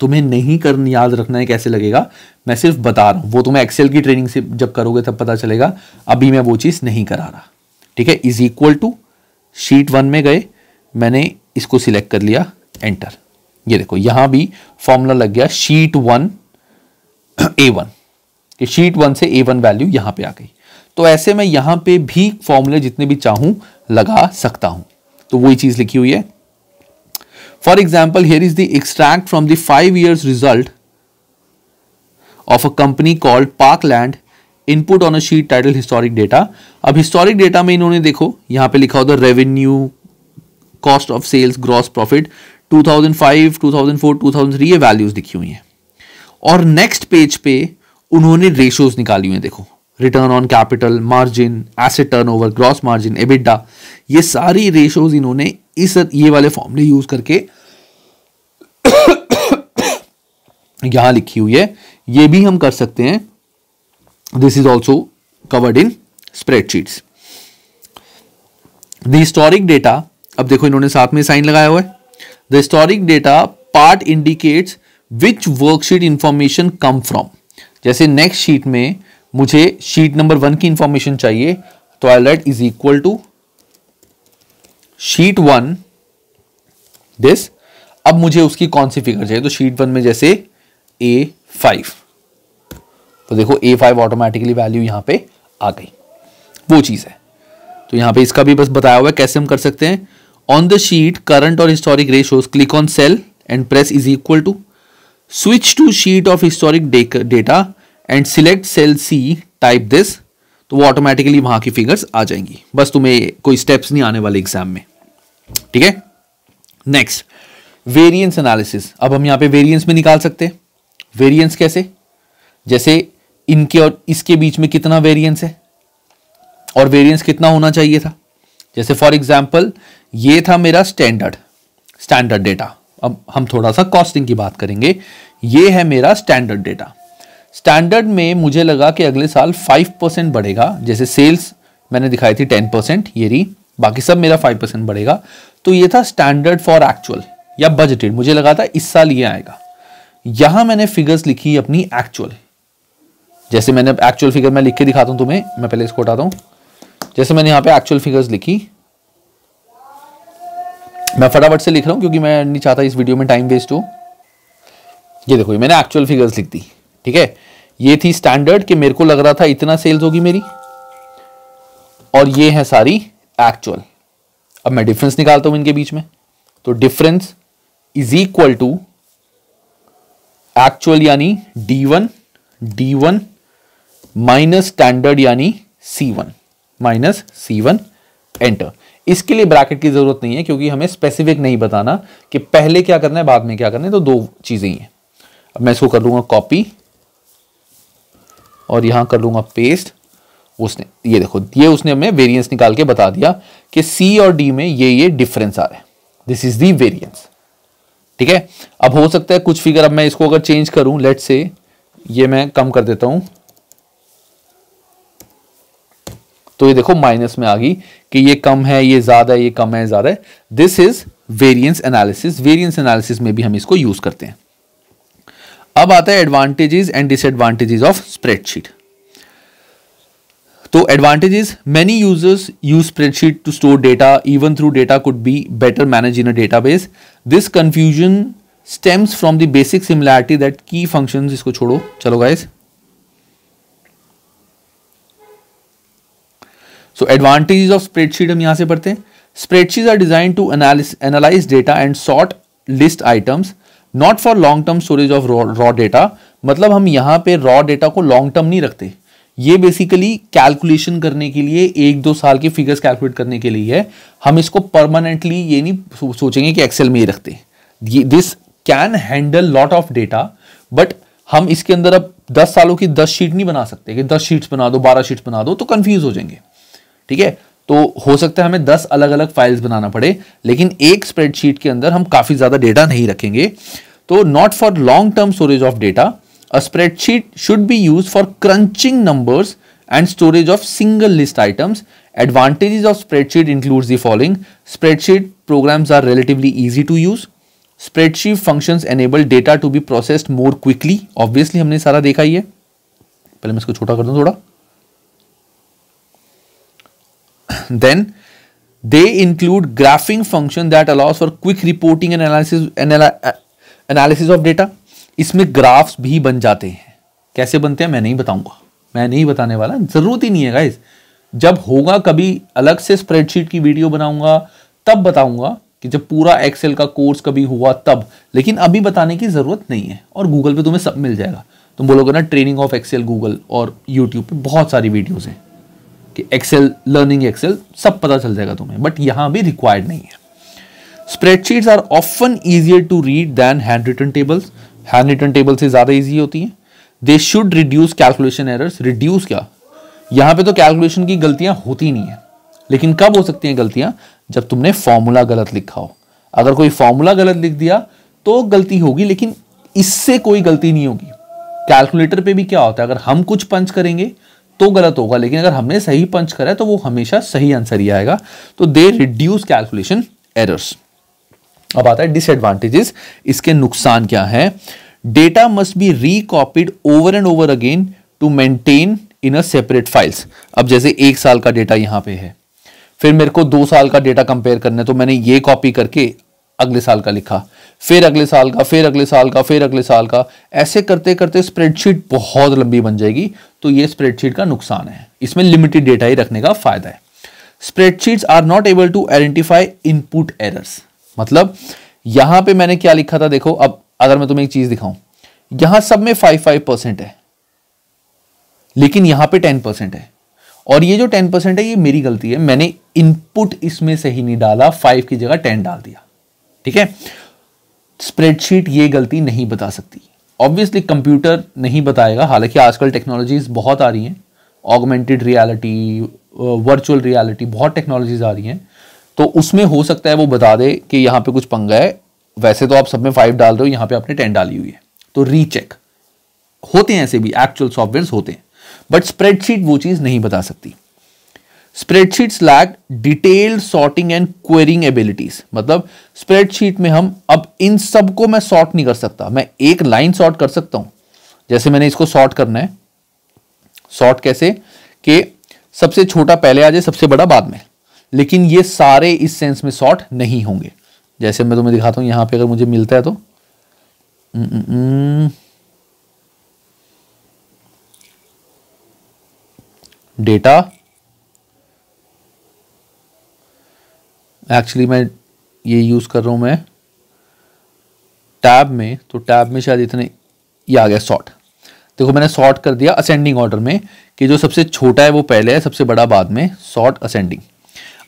तुम्हें नहीं कर याद रखना है कैसे लगेगा मैं सिर्फ बता रहा हूं वो तुम्हें एक्सेल की ट्रेनिंग से जब करोगे तब पता चलेगा अभी मैं वो चीज नहीं करा रहा ठीक है is equal to sheet one में गए मैंने इसको सिलेक्ट कर लिया एंटर ये देखो यहां भी फॉर्मूला लग गया sheet one A one sheet one से ए वन वैल्यू यहां पे आ गई तो ऐसे में यहां पे भी फॉर्मूले जितने भी चाहूं लगा सकता हूं तो वही चीज़ लिखी हुई है for example here is the extract from the five years result of a company called Park Land input on a sheet title historic data अब हिस्टोरिक डेटा में इन्होंने देखो यहां पे लिखा होता revenue cost of sales gross profit 2005, 2004, 2003 ये वैल्यूज लिखी हुई हैं और नेक्स्ट पेज पे उन्होंने रेशोज निकाली हुई हैं देखो return on capital margin asset turnover gross margin EBITDA ये सारी रेशोज इन्होंने इस ये वाले फॉर्मूले यूज करके यहां लिखी हुई है ये भी हम कर सकते हैं this is also covered in spreadsheets the historic data अब देखो इन्होंने साथ में साइन लगाया हुआ है the historic data part indicates which worksheet information come from जैसे नेक्स्ट शीट में मुझे शीट नंबर वन की इंफॉर्मेशन चाहिए तो I let is equal to sheet one this अब मुझे उसकी कौन सी फिगर चाहिए तो शीट वन में जैसे ए फाइव तो देखो ए फाइव ऑटोमेटिकली वैल्यू यहां पे आ गई वो चीज़ है तो यहां पे इसका भी बस बताया हुआ है कैसे हम कर सकते हैं ऑन द शीट करंट और historic ratios click on cell and press is equal to switch to sheet of historic data and select cell C type this तो वो ऑटोमेटिकली वहां की फिगर्स आ जाएंगी बस तुम्हें कोई स्टेप्स नहीं आने वाले एग्जाम में ठीक है नेक्स्ट वेरिएंस एनालिसिस अब हम यहां पे वेरिएंस में निकाल सकते हैं वेरिएंस कैसे जैसे इनके और इसके बीच में कितना वेरिएंस है और वेरिएंस कितना होना चाहिए था जैसे फॉर एग्जाम्पल ये था मेरा स्टैंडर्ड स्टैंडर्ड डेटा अब हम थोड़ा सा कॉस्टिंग की बात करेंगे ये है मेरा स्टैंडर्ड डेटा स्टैंडर्ड में मुझे लगा कि अगले साल फाइव परसेंट बढ़ेगा जैसे सेल्स मैंने दिखाई थी टेन परसेंट ये री बाकी सब मेरा फाइव परसेंट बढ़ेगा तो ये था स्टैंडर्ड फॉर एक्चुअल या बजटेड मुझे लगा था इस साल ये आएगा यहां मैंने फिगर्स लिखी अपनी एक्चुअल जैसे मैंने एक्चुअल फिगर मैं लिख के दिखाता हूं तुम्हें मैं पहले इसको उठाता हूं जैसे मैंने यहां पे एक्चुअल फिगर्स लिखी मैं फटाफट से लिख रहा हूं क्योंकि मैं नहीं चाहता इस वीडियो में टाइम वेस्ट हो ये देखो ये मैंने एक्चुअल फिगर्स लिख दी ठीक है ये थी स्टैंडर्ड कि मेरे को लग रहा था इतना सेल्स होगी मेरी और ये है सारी एक्चुअल अब मैं डिफरेंस निकालता हूं इनके बीच में तो difference is equal to actual यानी D one D one minus standard यानी C one minus C one enter इसके लिए ब्रैकेट की जरूरत नहीं है क्योंकि हमें स्पेसिफिक नहीं बताना कि पहले क्या करना है बाद में क्या करना है तो दो चीजें ही हैं अब मैं इसको कर लूंगा कॉपी और यहां कर लूंगा पेस्ट उसने ये देखो ये उसने हमें वेरिएंस निकाल के बता दिया कि सी और डी में ये ये डिफरेंस आ रहा है दिस इज दी वेरिएंस ठीक है अब हो सकता है कुछ फिगर अब मैं इसको अगर चेंज करूं लेट से ये मैं कम कर देता हूं तो ये देखो माइनस में आ गई कि ये कम है ये ज़्यादा है ये कम है ज़्यादा है this is variance analysis variance analysis में भी हम इसको यूज़ करते हैं अब आता है advantages and disadvantages of spreadsheet तो advantages many users use spreadsheet to store data even through data could be better manage in a database this confusion stems from the basic similarity that key function इसको छोड़ो चलो guys so advantages of spreadsheet हम यहां से पढ़ते हैं spreadsheet are design to analyse analyse data and sort list items not for long term storage of raw data मतलब हम यहाँ पे रॉ डेटा को लॉन्ग टर्म नहीं रखते ये बेसिकली कैलकुलेशन करने के लिए एक दो साल के फिगर्स कैलकुलेट करने के लिए है हम इसको परमानेंटली ये नहीं सोचेंगे कि एक्सेल में ही रखते this can handle lot of data but हम इसके अंदर अब दस सालों की दस शीट नहीं बना सकते कि दस शीट्स बना दो बारह शीट्स बना दो तो कन्फ्यूज हो जाएंगे ठीक है तो हो सकता है हमें दस अलग अलग फाइल्स बनाना पड़े लेकिन एक स्प्रेडशीट के अंदर हम काफी ज्यादा डेटा नहीं रखेंगे तो not for long term storage of data a spreadsheet should be use for crunching numbers and storage of single list items advantages of spreadsheet include the following spreadsheet programs are relatively easy to use spreadsheet function enable data to be processed more quickly obviously हमने सारा देखा ही है पहले मैं इसको छोटा कर दूं थोड़ा Then they include graphing function that allows for quick reporting and analysis uh, analysis of data. इसमें ग्राफ्स भी बन जाते हैं कैसे बनते हैं मैं नहीं बताऊंगा मैं नहीं बताने वाला ज़रूरत ही नहीं है गाइस जब होगा कभी अलग से स्प्रेडशीट की वीडियो बनाऊंगा तब बताऊंगा कि जब पूरा एक्सेल का कोर्स कभी हुआ तब लेकिन अभी बताने की ज़रूरत नहीं है और गूगल पे तुम्हें सब मिल जाएगा तुम बोलोगे ना ट्रेनिंग ऑफ एक्सेल गूगल और यूट्यूब पे बहुत सारी वीडियोज़ हैं कि एक्सेल लर्निंग एक्सेल सब पता चल जाएगा तुम्हें बट यहां भी रिक्वायर्ड नहीं है spreadsheets are often easier to read than hand return tables hand return table से ज़्यादा ईजी होती है they should reduce calculation errors reduce क्या यहां पे तो कैलकुलेशन की गलतियां होती नहीं है लेकिन कब हो सकती हैं गलतियां जब तुमने फॉर्मूला गलत लिखा हो अगर कोई फॉर्मूला गलत लिख दिया तो गलती होगी लेकिन इससे कोई गलती नहीं होगी कैलकुलेटर पे भी क्या होता है अगर हम कुछ पंच करेंगे तो गलत होगा लेकिन अगर हमने सही पंच करा है तो वो हमेशा सही आंसर ही आएगा तो दे रिड्यूस कैलकुलेशन एरर्स अब आता है डिसएडवांटेजेस इसके नुकसान क्या है data must be recopied over and over again to maintain in a separate files अब जैसे एक साल का डेटा यहां पे है फिर मेरे को दो साल का डेटा कंपेयर करना है तो मैंने ये कॉपी करके अगले साल का लिखा फिर अगले साल का फिर अगले साल का फिर अगले साल का ऐसे करते करते स्प्रेडशीट बहुत लंबी बन जाएगी तो ये स्प्रेडशीट का नुकसान है इसमें लिमिटेड डेटा ही रखने का फायदा है spreadsheets are not able to identify input errors मतलब यहां पे मैंने क्या लिखा था देखो अब अगर मैं तुम्हें एक चीज दिखाऊं यहां सब में फाइव फाइव परसेंट है लेकिन यहां पे टेन परसेंट है और ये जो टेन परसेंट है ये मेरी गलती है मैंने इनपुट इसमें सही नहीं डाला फाइव की जगह टेन डाल दिया ठीक है स्प्रेडशीट ये गलती नहीं बता सकती ऑब्वियसली कंप्यूटर नहीं बताएगा हालांकि आजकल टेक्नोलॉजीज बहुत आ रही हैं ऑगमेंटेड रियलिटी वर्चुअल रियलिटी बहुत टेक्नोलॉजीज आ रही हैं तो उसमें हो सकता है वो बता दे कि यहाँ पे कुछ पंगा है वैसे तो आप सब में फाइव डाल रहे हो यहाँ पे आपने टेन डाली हुई है तो रीचेक होते हैं ऐसे भी एक्चुअल सॉफ्टवेयर होते हैं बट स्प्रेडशीट वो चीज़ नहीं बता सकती spreadsheets lack detailed sorting and querying abilities मतलब स्प्रेडशीट में हम अब इन सब को मैं सॉर्ट नहीं कर सकता मैं एक लाइन सॉर्ट कर सकता हूं जैसे मैंने इसको सॉर्ट करना है सॉर्ट कैसे कि सबसे छोटा पहले आ जाए सबसे बड़ा बाद में लेकिन ये सारे इस सेंस में सॉर्ट नहीं होंगे जैसे मैं तुम्हें दिखाता हूं यहां पे अगर मुझे मिलता है तो डेटा हम्म, हम्म, हम्म। एक्चुअली मैं ये यूज़ कर रहा हूँ मैं टैब में तो टैब में शायद इतने ये आ गया सॉर्ट देखो मैंने सॉर्ट कर दिया असेंडिंग ऑर्डर में कि जो सबसे छोटा है वो पहले है सबसे बड़ा बाद में सॉर्ट असेंडिंग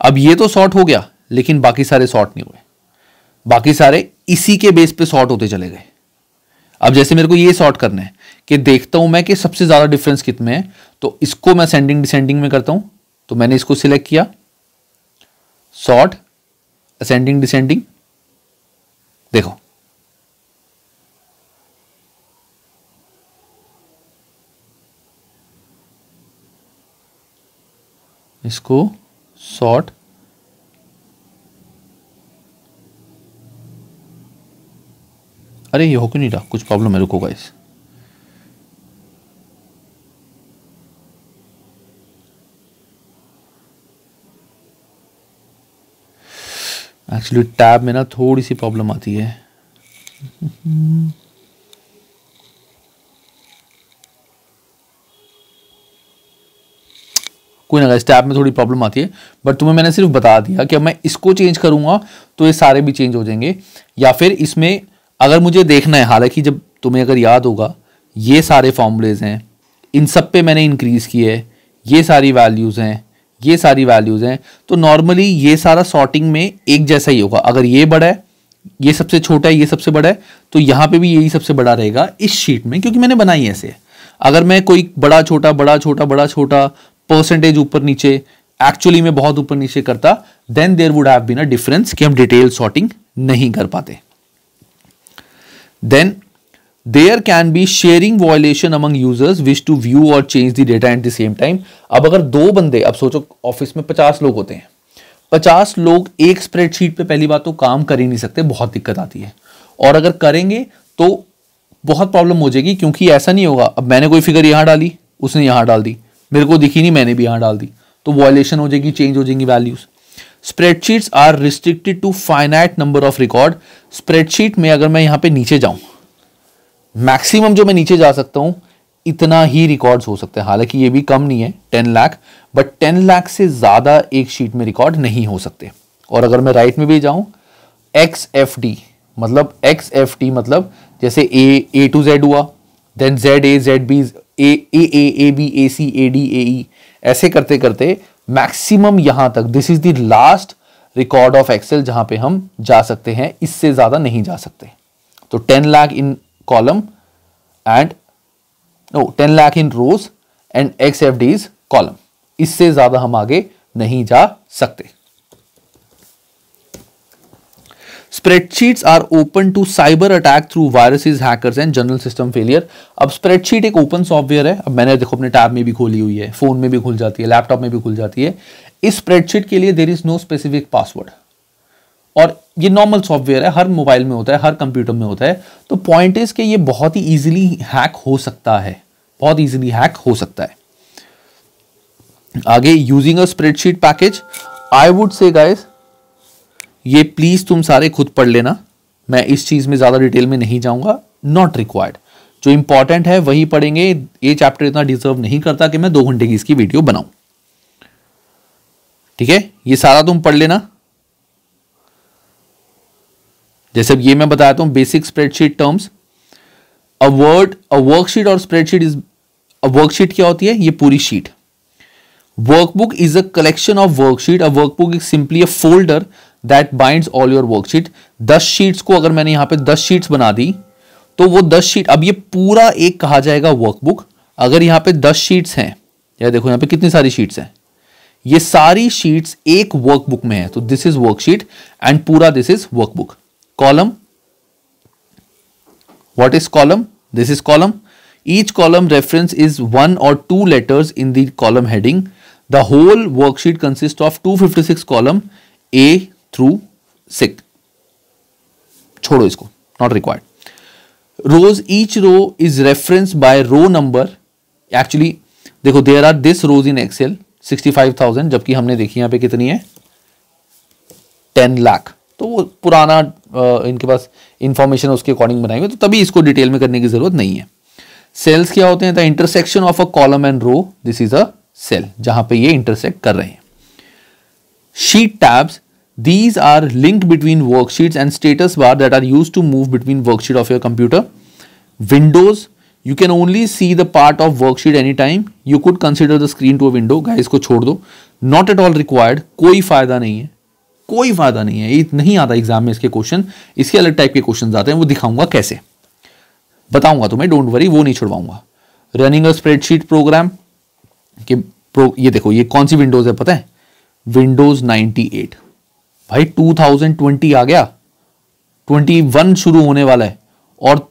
अब ये तो सॉर्ट हो गया लेकिन बाकी सारे सॉर्ट नहीं हुए बाकी सारे इसी के बेस पे सॉर्ट होते चले गए अब जैसे मेरे को ये सॉर्ट करना है कि देखता हूं मैं कि सबसे ज़्यादा डिफरेंस कितने हैं तो इसको मैं असेंडिंग डिसेंडिंग में करता हूं तो मैंने इसको सिलेक्ट किया सॉर्ट असेंडिंग डिसेंडिंग देखो इसको शॉर्ट अरे ये हो क्यों नहीं रहा कुछ प्रॉब्लम है रुको गाइस एक्चुअली टैब में ना थोड़ी सी प्रॉब्लम आती है कोई ना इस टैब में थोड़ी प्रॉब्लम आती है बट तुम्हें मैंने सिर्फ बता दिया कि अब मैं इसको चेंज करूंगा तो ये सारे भी चेंज हो जाएंगे या फिर इसमें अगर मुझे देखना है हालांकि जब तुम्हें अगर याद होगा ये सारे फॉर्मूलेज हैं इन सब पे मैंने इंक्रीज़ किए है ये सारी वैल्यूज़ हैं ये सारी वैल्यूज़ हैं तो नॉर्मली ये सारा सॉर्टिंग में एक जैसा ही होगा अगर ये बड़ा है ये सबसे छोटा है ये सबसे बड़ा है तो यहां पे भी यही सबसे बड़ा रहेगा इस शीट में क्योंकि मैंने बनाई ऐसे अगर मैं कोई बड़ा छोटा बड़ा छोटा बड़ा छोटा परसेंटेज ऊपर नीचे एक्चुअली में बहुत ऊपर नीचे करता then there would have been a difference कि हम डिटेल सॉर्टिंग नहीं कर पाते then there can be sharing violation among users wish to view और change the data at the same time अब अगर दो बंदे अब सोचो ऑफिस में पचास लोग होते हैं पचास लोग एक स्प्रेडशीट पे पहली बात तो काम कर ही नहीं सकते बहुत दिक्कत आती है और अगर करेंगे तो बहुत प्रॉब्लम हो जाएगी क्योंकि ऐसा नहीं होगा अब मैंने कोई फिगर यहाँ डाली उसने यहाँ डाल दी मेरे को दिखी नहीं मैंने भी यहाँ डाल दी तो वॉयलेशन हो जाएगी चेंज हो जाएंगी values spreadsheets are restricted to finite number of record spreadsheet में अगर मैं यहाँ पे नीचे जाऊँ मैक्सिमम जो मैं नीचे जा सकता हूँ इतना ही रिकॉर्ड्स हो सकते हैं हालांकि ये भी कम नहीं है ten lakh but ten lakh से ज़्यादा एक शीट में रिकॉर्ड नहीं हो सकते और अगर मैं राइट में भी जाऊं एक्स एफ डी मतलब एक्स एफ टी मतलब जैसे ए ए टू जेड हुआ then Z A Z B A A A B A C A D A E ऐसे करते करते मैक्सिमम यहां तक this is the last record of Excel जहाँ पे हम जा सकते हैं इससे ज़्यादा नहीं जा सकते तो ten lakh in column and no 10 lakh in rows and X F D's column इससे ज्यादा हम आगे नहीं जा सकते spreadsheets are open to cyber attack through viruses hackers and general system failure अब स्प्रेडशीट एक ओपन सॉफ्टवेयर है अब मैंने देखो अपने टैब में भी खोली हुई है फोन में भी खुल जाती है लैपटॉप में भी खुल जाती है इस स्प्रेडशीट के लिए there is no specific password और ये नॉर्मल सॉफ्टवेयर है हर मोबाइल में होता है हर कंप्यूटर में होता है तो पॉइंट इज के ये बहुत ही इजीली हैक हो सकता है बहुत इजीली हैक हो सकता है आगे using a spreadsheet package I would say guys ये प्लीज तुम सारे खुद पढ़ लेना मैं इस चीज में ज्यादा डिटेल में नहीं जाऊंगा नॉट रिक्वायर्ड जो इंपॉर्टेंट है वही पढ़ेंगे ये चैप्टर इतना डिजर्व नहीं करता कि मैं दो घंटे की इसकी वीडियो बनाऊं ठीक है ये सारा तुम पढ़ लेना जैसे अब ये मैं बताता हूं basic spreadsheet terms a word a worksheet और स्प्रेडशीट इज अ वर्कशीट क्या होती है ये पूरी sheet workbook is a collection of worksheet a workbook is simply a folder that bind all your worksheet दस शीट्स को अगर मैंने यहां पे दस शीट्स बना दी तो वो दस शीट अब ये पूरा एक कहा जाएगा वर्कबुक अगर यहां पे दस शीट्स हैं या देखो यहां पे कितनी सारी शीट्स हैं ये सारी शीट्स एक वर्कबुक में है तो दिस इज वर्कशीट एंड पूरा this is workbook column what is column this is column each column reference is one or two letters in the column heading the whole worksheet consists of 256 column a through sick छोड़ो इसको not required rows each row is referenced by row number actually देखो there are this rows in excel 65000 जबकि हमने देखी यहाँ पे कितनी है 10 लाख तो वो पुराना इनके पास इंफॉर्मेशन उसके अकॉर्डिंग बनाएंगे तो तभी इसको डिटेल में करने की जरूरत नहीं है सेल्स क्या होते हैं intersection of a column and row this is a cell जहां पे ये इंटरसेक्ट कर रहे हैं sheet tabs these are link between worksheet and status bar that are use to move between worksheet of your computer windows you can only see the part of worksheet any time you could consider the screen to a window guys को छोड़ दो नॉट एट ऑल रिक्वायर्ड कोई फायदा नहीं है कोई फायदा नहीं है ये नहीं आता एग्जाम में इसके क्वेश्चन इसके अलग टाइप के क्वेश्चन आते हैं वो दिखाऊंगा कैसे बताऊंगा तुम्हें डोंट वरी वो नहीं छुड़वाऊंगा रनिंग अ स्प्रेडशीट प्रोग्राम कि प्रो ये देखो ये कौन सी विंडोज है पता है विंडोज 98 भाई 2020 आ गया 21 शुरू होने वाला है और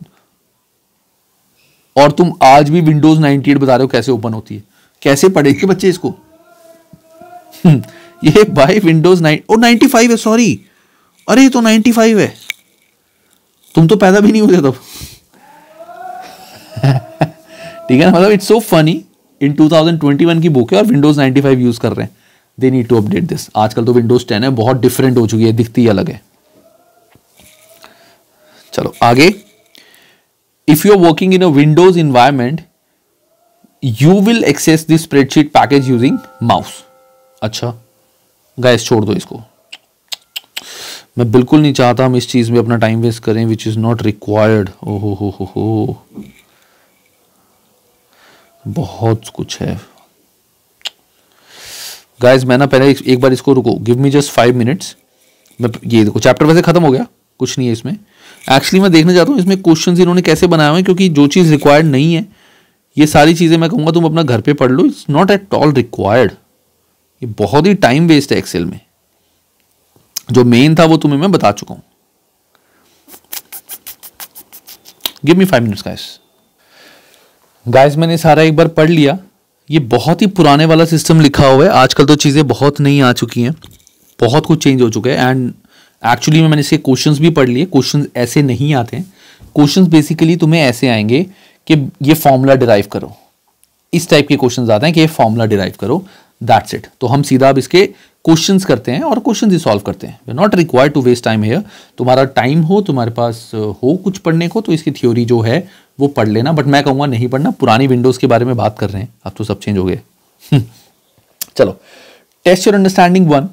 और तुम आज भी विंडोज 98 बता रहे हो कैसे ओपन होती है कैसे पढ़ेंगे बच्चे इसको हम्म। ये भाई Windows nine O ninety five है सॉरी अरे तो नाइनटी फाइव है तुम तो पैदा भी नहीं हुए तब ठीक है ना मतलब इट्स सो फनी इन 2021 की बुक है और विंडोज 95 यूज कर रहे हैं they need to update this आजकल तो विंडोज 10 है बहुत डिफरेंट हो चुकी है दिखती अलग है चलो आगे if you are working in a Windows environment you will access this spreadsheet package using mouse अच्छा गैस छोड़ दो इसको मैं बिल्कुल नहीं चाहता हम इस चीज़ में अपना टाइम वेस्ट करें विच इज़ नॉट रिक्वायर्ड ओहो हो हो हो बहुत कुछ है गाइस मैं ना पहले एक, एक बार इसको रुको give me just five minutes मैं ये देखो चैप्टर वैसे ख़त्म हो गया कुछ नहीं है इसमें एक्चुअली मैं देखना चाहता हूँ इसमें क्वेश्चन इन्होंने कैसे बनाए हुए हैं क्योंकि जो चीज़ रिक्वायर्ड नहीं है ये सारी चीज़ें मैं कहूँगा तुम अपना घर पे पढ़ लो it's not at all required ये बहुत ही टाइम वेस्ट है एक्सेल में जो मेन था वो तुम्हें मैं बता चुका हूं give me five minutes guys guys मैंने सारा एक बार पढ़ लिया ये बहुत ही पुराने वाला सिस्टम लिखा हुआ है आजकल तो चीज़ें बहुत नई आ चुकी हैं बहुत कुछ चेंज हो चुका है एंड एक्चुअली मैंने इसके क्वेश्चंस भी पढ़ लिए क्वेश्चंस ऐसे नहीं आते हैं क्वेश्चंस बेसिकली तुम्हें ऐसे आएंगे कि ये फॉर्मूला डिराइव करो इस टाइप के क्वेश्चंस आते हैं कि ये फॉर्मूला डिराइव करो दैट्स इट तो हम सीधा अब इसके क्वेश्चन करते हैं और क्वेश्चन ही सॉल्व करते हैं we not require to waste time here तुम्हारा टाइम हो तुम्हारे पास uh, हो कुछ पढ़ने को तो इसकी थ्योरी जो है वो पढ़ लेना बट मैं कहूँगा नहीं पढ़ना पुरानी विंडोज़ के बारे में बात कर रहे हैं अब तो सब चेंज हो गए चलो test your understanding one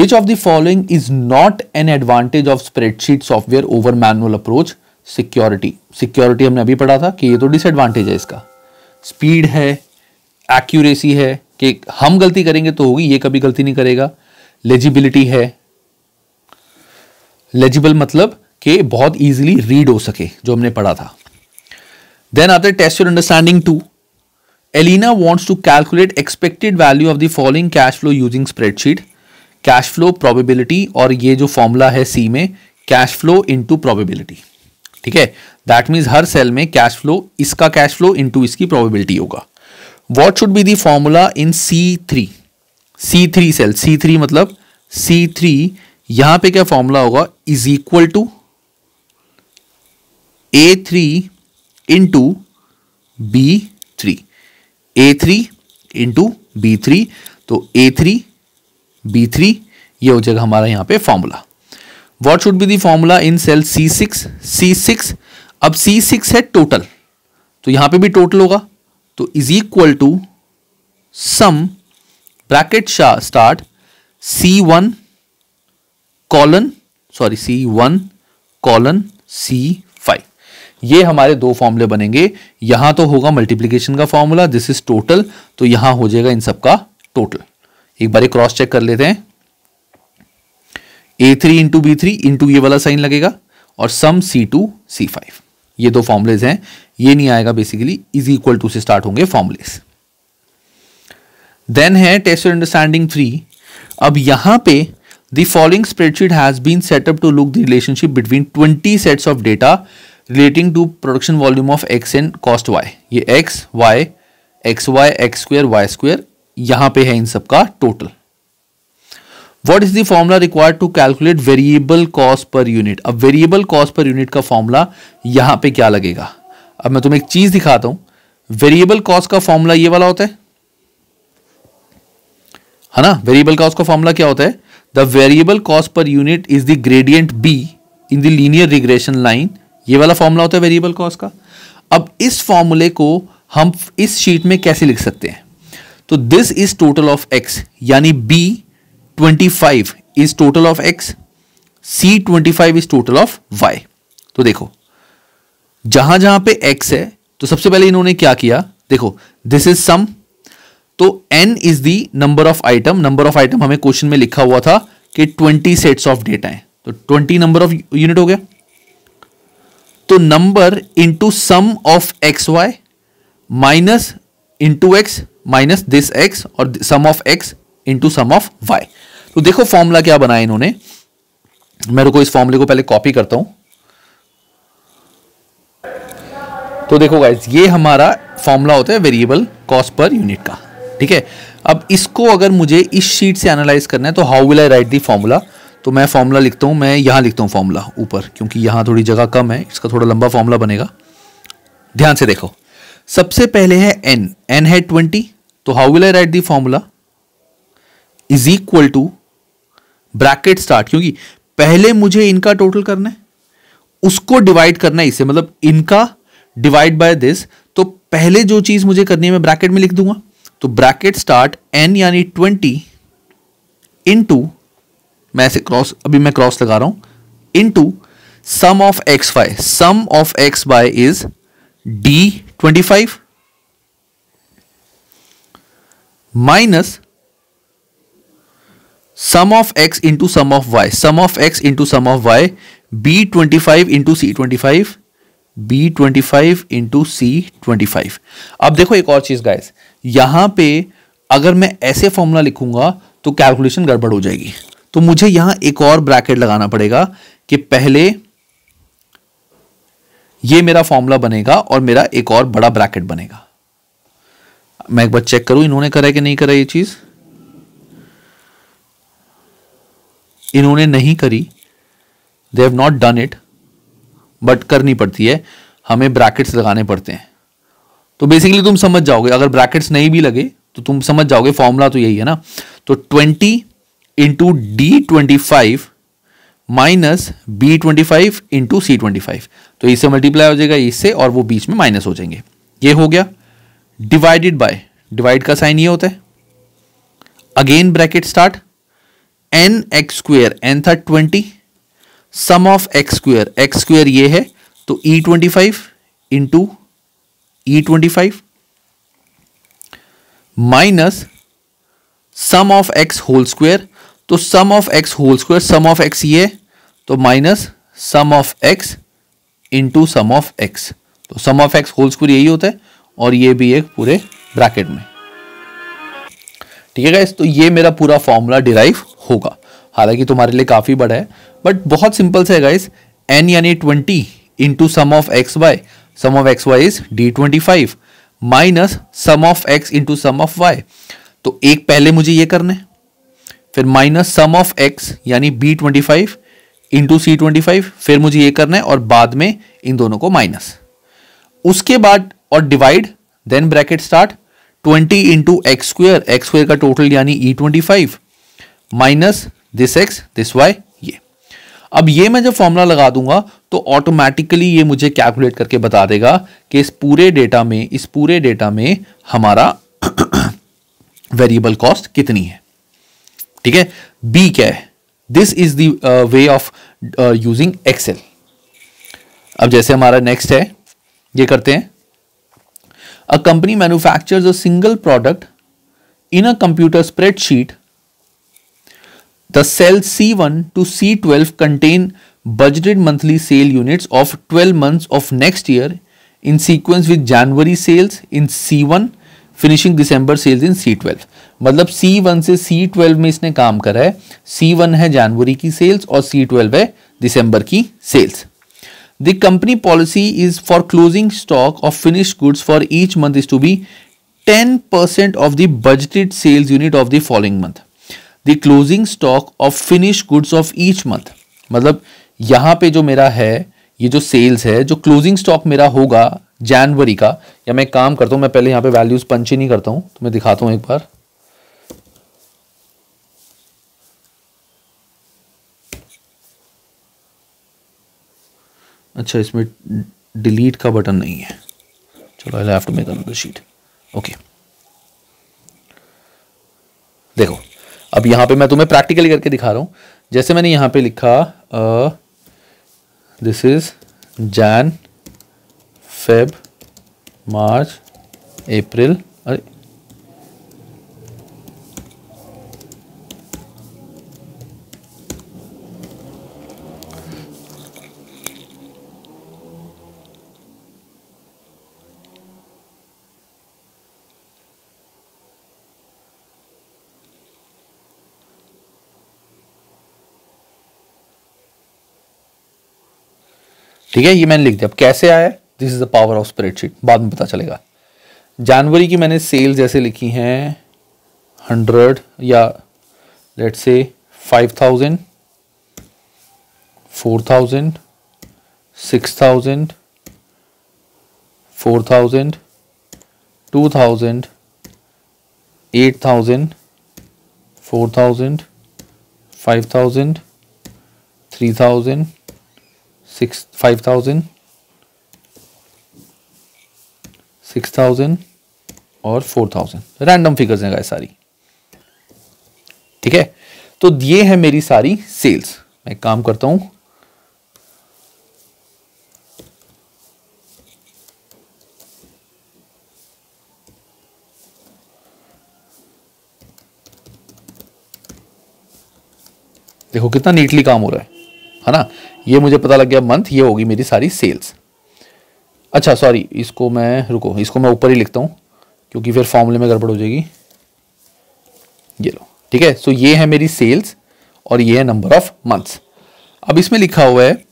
which of the following is not an advantage of spreadsheet software over manual approach security security हमने अभी पढ़ा था कि ये तो डिसएडवांटेज है इसका स्पीड है एक्यूरेसी है कि हम गलती करेंगे तो होगी ये कभी गलती नहीं करेगा लेजिबिलिटी है लेजिबल मतलब कि बहुत ईजिली रीड हो सके जो हमने पढ़ा था देन आते test your understanding two Elina wants to calculate expected value of the following cash flow using spreadsheet cash flow probability और ये जो फॉर्मूला है सी में कैश फ्लो इंटू प्रोबेबिलिटी ठीक है दैट मीन्स हर सेल में कैश फ्लो इसका कैश फ्लो इंटू इसकी प्रोबेबिलिटी होगा what should be the formula in C three C three cell C three मतलब सी थ्री यहां पर क्या फॉर्मूला होगा is equal to A three into B three A three into B three तो ए थ्री बी थ्री ये हो जाएगा हमारा यहां पर formula what should be the formula in cell C six C six अब सी सिक्स है टोटल तो यहां पर भी टोटल होगा तो is equal to sum bracket start C one colon sorry C one colon C five ये हमारे दो फॉर्मूले बनेंगे यहां तो होगा मल्टीप्लीकेशन का फॉर्मूला दिस इज टोटल तो यहां हो जाएगा इन सबका टोटल एक बार क्रॉस चेक कर लेते हैं A three into B three into ये वाला साइन लगेगा और सम सी टू सी फाइव ये दो फॉर्मुलेज हैं ये नहीं आएगा बेसिकली इज इक्वल टू से स्टार्ट होंगे फॉर्मुलेज देन है टेस्ट अंडरस्टैंडिंग थ्री अब यहां पे the following spreadsheet has been set up to look the relationship between twenty sets of data relating to production volume of X and cost Y ये X Y X Y X square Y square यहां पर है इन सबका total what is the formula required to calculate variable cost per unit अब वेरिएबल कॉस्ट पर यूनिट का फॉर्मूला यहां पे क्या लगेगा अब मैं तुम्हें एक चीज दिखाता हूं वेरिएबल कॉस्ट का फॉर्मूला ये वाला होता है है ना वेरिएबल कॉस्ट का फॉर्मूला क्या होता है the variable cost per unit is the gradient B in the linear regression line ये वाला फॉर्मूला होता है वेरिएबल कॉस्ट का अब इस फॉर्मूले को हम इस शीट में कैसे लिख सकते हैं तो this is total of X यानी B twenty is total of X C twenty is total of Y तो देखो जहां जहां पे एक्स है तो सबसे पहले इन्होंने क्या किया देखो दिस इज सम तो N is the number of item number of item हमें क्वेश्चन में लिखा हुआ था कि 20 सेट्स ऑफ डेटा है तो 20 नंबर ऑफ यूनिट हो गया तो number into sum of X Y minus into X minus this X और sum of X into sum of Y तो देखो फॉर्मूला क्या बनाया इन्होंने मैं रुको इस फॉर्मूले को पहले कॉपी करता हूं तो देखो गाइज ये हमारा फॉर्मूला होता है वेरिएबल कॉस्ट पर यूनिट का ठीक है अब इसको अगर मुझे इस शीट से एनालाइज करना है तो how will I write the formula तो मैं फॉर्मूला लिखता हूं मैं यहां लिखता हूं फॉर्मूला ऊपर क्योंकि यहां थोड़ी जगह कम है इसका थोड़ा लंबा फॉर्मूला बनेगा ध्यान से देखो सबसे पहले है एन एन है ट्वेंटी तो how will I write the formula is equal to bracket start क्योंकि पहले मुझे इनका टोटल करना है उसको डिवाइड करना है इसे मतलब इनका डिवाइड बाय दिस तो पहले जो चीज मुझे करनी है मैं ब्रैकेट में लिख दूंगा तो ब्रैकेट स्टार्ट एन यानी ट्वेंटी इन टू मैं ऐसे क्रॉस अभी मैं क्रॉस लगा रहा हूं to sum of X Y sum of X Y is D twenty five minus sum of X into sum of Y sum of X into sum of Y B twenty five into C twenty five B twenty five into C twenty five अब देखो एक और चीज़ गाइस यहां पे अगर मैं ऐसे फॉर्मूला लिखूंगा तो कैलकुलेशन गड़बड़ हो जाएगी तो मुझे यहां एक और ब्रैकेट लगाना पड़ेगा कि पहले ये मेरा फॉर्मूला बनेगा और मेरा एक और बड़ा ब्रैकेट बनेगा मैं एक बार चेक करूं इन्होंने करा है कि नहीं करा ये चीज़ इन्होंने नहीं करी they have not done it but करनी पड़ती है हमें ब्रैकेट्स लगाने पड़ते हैं तो बेसिकली तुम समझ जाओगे अगर ब्रैकेट्स नहीं भी लगे तो तुम समझ जाओगे फॉर्मूला तो यही है ना तो twenty into D twenty five minus B twenty five into C twenty five तो इससे मल्टीप्लाई हो जाएगा इससे और वो बीच में माइनस हो जाएंगे ये हो गया डिवाइडेड बाय डिवाइड का साइन ये होता है again bracket start N X square N था twenty sum of X square X square ये है तो E twenty five into E twenty five minus sum of X whole square तो sum of X whole square sum of X ये तो minus sum of X into sum of X तो sum of X whole square यही होता है और ये भी एक पूरे ब्रैकेट में ठीक है गाइस तो ये मेरा पूरा फॉर्मूला डिराइव होगा हालांकि तुम्हारे लिए काफ़ी बड़ा है बट बहुत सिंपल से है गाइस एन यानी twenty into sum of X Y sum of X Y is D twenty five minus sum of X into sum of Y तो एक पहले मुझे ये करना है फिर माइनस सम ऑफ एक्स यानी B twenty five into C twenty five फिर मुझे ये करना है और बाद में इन दोनों को माइनस उसके बाद और divide then bracket start twenty into X square X square का टोटल यानी E twenty five minus this X this Y ये अब ये मैं जब फॉर्मूला लगा दूंगा तो ऑटोमेटिकली ये मुझे कैलकुलेट करके बता देगा कि इस पूरे डेटा में इस पूरे डेटा में हमारा वेरिएबल कॉस्ट कितनी है ठीक है बी क्या है this is the way of using Excel अब जैसे हमारा नेक्स्ट है ये करते हैं A company manufactures a single product in a computer spreadsheet. The cell C1 to C12 contain budgeted monthly sale units of 12 months of next year in sequence with January sales in C1 finishing December sales in C twelve मतलब सी वन से सी ट्वेल्व में इसने काम करा है सी वन है जनवरी की सेल्स और सी ट्वेल्व है दिसंबर की sales The company policy is for closing stock of finished goods for each month is to be 10% of the budgeted sales unit of the following month. The closing stock of finished goods of each month. मतलब यहाँ पे जो मेरा है ये जो सेल्स है जो क्लोजिंग स्टॉक मेरा होगा जनवरी का या मैं काम करता हूँ मैं पहले यहाँ पे वैल्यूज पंच ही नहीं करता हूँ तो मैं दिखाता हूँ एक बार अच्छा इसमें डिलीट का बटन नहीं है चलो I have to make another sheet okay देखो अब यहाँ पे मैं तुम्हें प्रैक्टिकली करके दिखा रहा हूँ जैसे मैंने यहाँ पे लिखा this is Jan Feb March April अरे ठीक है ये मैंने लिख दिया अब कैसे आया this is the power of spreadsheet बाद में पता चलेगा जनवरी की मैंने सेल्स जैसे लिखी हैं हंड्रेड या let say five thousand four thousand six thousand four thousand two thousand eight thousand four thousand five thousand three thousand six five thousand six thousand और फोर थाउजेंड रैंडम फिगर्स हैं सारी ठीक है तो ये है मेरी सारी सेल्स मैं काम करता हूं देखो कितना नीटली काम हो रहा है है ना ये मुझे पता लग गया मंथ ये होगी मेरी सारी सेल्स अच्छा सॉरी इसको मैं रुको इसको मैं ऊपर ही लिखता हूँ क्योंकि फिर फॉर्मूले में गड़बड़ हो जाएगी ये लो ठीक है सो ये है मेरी सेल्स और ये है नंबर ऑफ मंथ्स अब इसमें लिखा हुआ है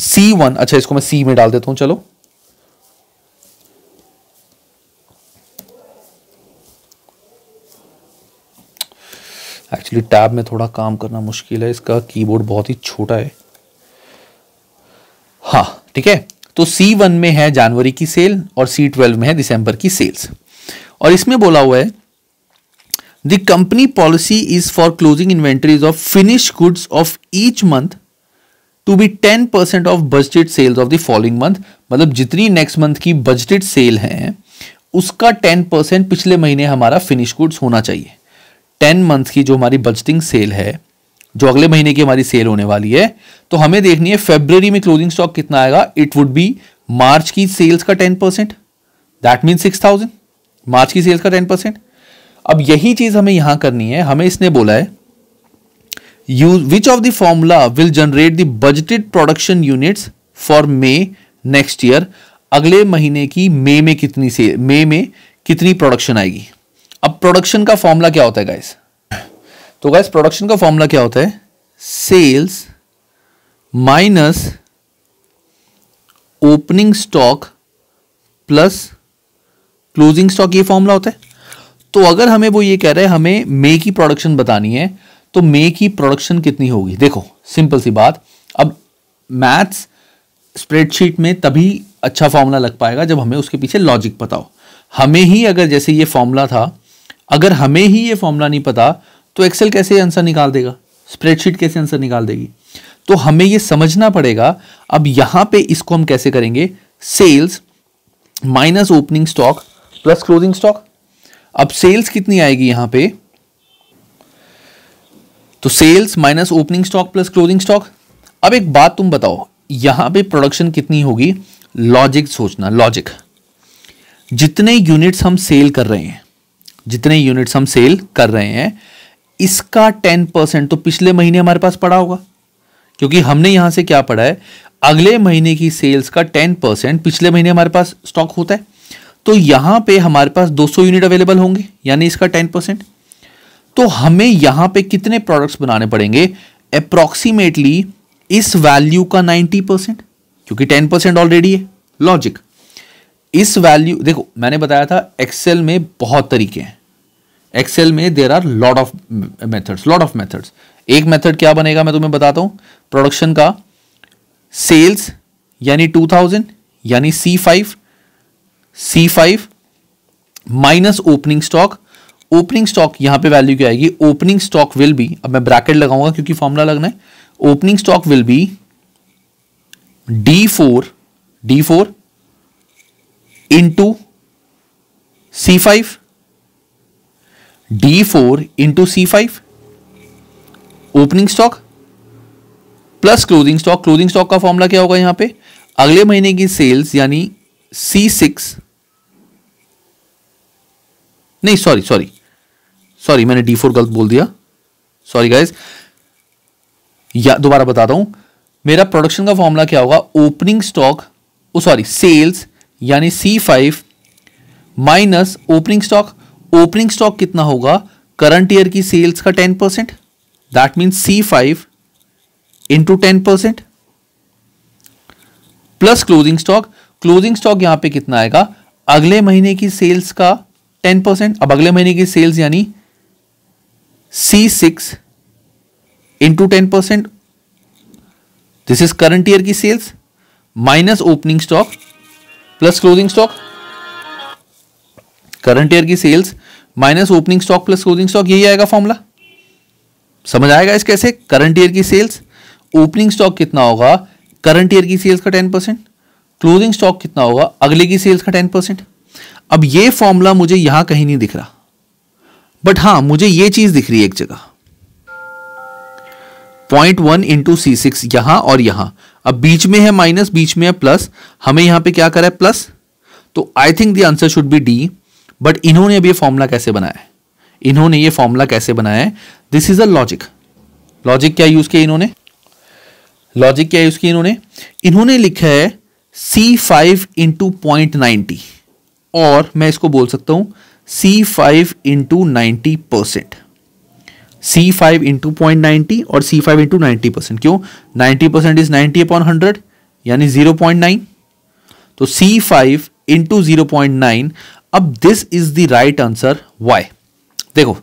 सी वन अच्छा इसको मैं सी में डाल देता हूँ चलो एक्चुअली टैब में थोड़ा काम करना मुश्किल है इसका कीबोर्ड बहुत ही छोटा है हाँ ठीक है तो सी वन में है जनवरी की सेल और सी ट्वेल्व में है दिसंबर की सेल्स और इसमें बोला हुआ है the company policy is for closing inventories of finish goods of each month to be ten percent of budgeted sales of the following month मतलब जितनी नेक्स्ट मंथ की बजटेड सेल है उसका टेन परसेंट पिछले महीने हमारा फिनिश गुड्स होना चाहिए टेन मंथ की जो हमारी बजटिंग सेल है जो अगले महीने की हमारी सेल होने वाली है तो हमें देखनी है फेब्रवरी में क्लोजिंग स्टॉक कितना आएगा इट वुड बी मार्च की सेल्स का ten percent that mean six thousand मार्च की सेल्स का टेन परसेंट अब यही चीज हमें यहां करनी है हमें इसने बोला है you which of the formula will generate the budgeted production units for May next year अगले महीने की मे में कितनी से मे में कितनी प्रोडक्शन आएगी अब प्रोडक्शन का फॉर्मूला क्या होता है गाइस तो गैस प्रोडक्शन का फॉर्मूला क्या होता है sales minus opening stock plus closing stock ये फॉर्मूला होता है तो अगर हमें वो ये कह रहे हैं हमें मे की प्रोडक्शन बतानी है तो मे की प्रोडक्शन कितनी होगी देखो सिंपल सी बात अब मैथ्स स्प्रेडशीट में तभी अच्छा फॉर्मूला लग पाएगा जब हमें उसके पीछे लॉजिक पता हो हमें ही अगर जैसे ये फॉर्मूला था अगर हमें ही ये फॉर्मूला नहीं पता तो एक्सेल कैसे आंसर निकाल देगा स्प्रेडशीट कैसे आंसर निकाल देगी तो हमें ये समझना पड़ेगा अब यहां पे इसको हम कैसे करेंगे sales minus opening stock plus closing stock अब सेल्स कितनी आएगी यहां पे तो sales minus opening stock plus closing stock अब एक बात तुम बताओ यहां पे प्रोडक्शन कितनी होगी लॉजिक सोचना लॉजिक जितने यूनिट्स हम सेल कर रहे हैं जितने यूनिट्स हम सेल कर रहे हैं इसका टेन परसेंट तो पिछले महीने हमारे पास पड़ा होगा क्योंकि हमने यहां से क्या पढ़ा है अगले महीने की सेल्स का टेन परसेंट पिछले महीने हमारे पास स्टॉक होता है तो यहां पे हमारे पास 200 यूनिट अवेलेबल होंगे यानी इसका टेन परसेंट तो हमें यहां पे कितने प्रोडक्ट्स बनाने पड़ेंगे अप्रॉक्सीमेटली इस वैल्यू का नाइनटी परसेंट क्योंकि टेन परसेंट ऑलरेडी है लॉजिक इस वैल्यू देखो मैंने बताया था एक्सेल में बहुत तरीके हैं एक्सेल में there are lot of methods lot of methods एक मेथड क्या बनेगा मैं तुम्हें बताता हूं प्रोडक्शन का सेल्स यानी टू थाउजेंड यानी C five C five minus opening stock opening stock यहां पे वैल्यू क्या आएगी ओपनिंग स्टॉक विल बी अब मैं ब्रैकेट लगाऊंगा क्योंकि फॉर्मूला लगना है opening stock will be D four D four into C five D four into C five opening stock plus closing stock closing stock का फॉर्मूला क्या होगा यहां पे अगले महीने की सेल्स यानी सी सिक्स नहीं सॉरी सॉरी सॉरी मैंने डी फोर गलत बोल दिया सॉरी गाइज या दोबारा बताता हूं मेरा प्रोडक्शन का फॉर्मूला क्या होगा ओपनिंग स्टॉक सॉरी सेल्स यानी C five minus opening stock opening stock कितना होगा करंट ईयर की सेल्स का ten percent that mean C five into ten percent plus closing stock closing stock यहां पे कितना आएगा अगले महीने की सेल्स का टेन परसेंट अब अगले महीने की सेल्स यानी C six into ten percent this is current year की sales minus opening stock plus closing stock current year की sales minus opening stock plus closing stock यही आएगा फॉर्मूला समझ आएगा इस कैसे करंट ईयर की सेल्स ओपनिंग स्टॉक कितना होगा करंट ईयर की सेल्स का टेन परसेंट क्लोजिंग स्टॉक कितना होगा अगले की सेल्स का टेन परसेंट अब ये फॉर्मूला मुझे यहां कहीं नहीं दिख रहा बट हां मुझे ये चीज दिख रही है एक जगह point one into C six यहां और यहां अब बीच में है माइनस बीच में है प्लस हमें यहां पे क्या करा है प्लस तो I think the answer should be D but इन्होंने अब ये फॉर्मूला कैसे बनाया है इन्होंने ये फॉर्मूला कैसे बनाया है this is a logic logic क्या यूज किया इन्होंने लॉजिक क्या यूज किया इन्होंने इन्होंने लिखा है C five into point ninety और मैं इसको बोल सकता हूं C five into ninety percent C five into point ninety और C five into ninety percent क्यों ninety percent is ninety upon hundred यानी जीरो पॉइंट नाइन तो C five into zero point nine अब this is the right answer why देखो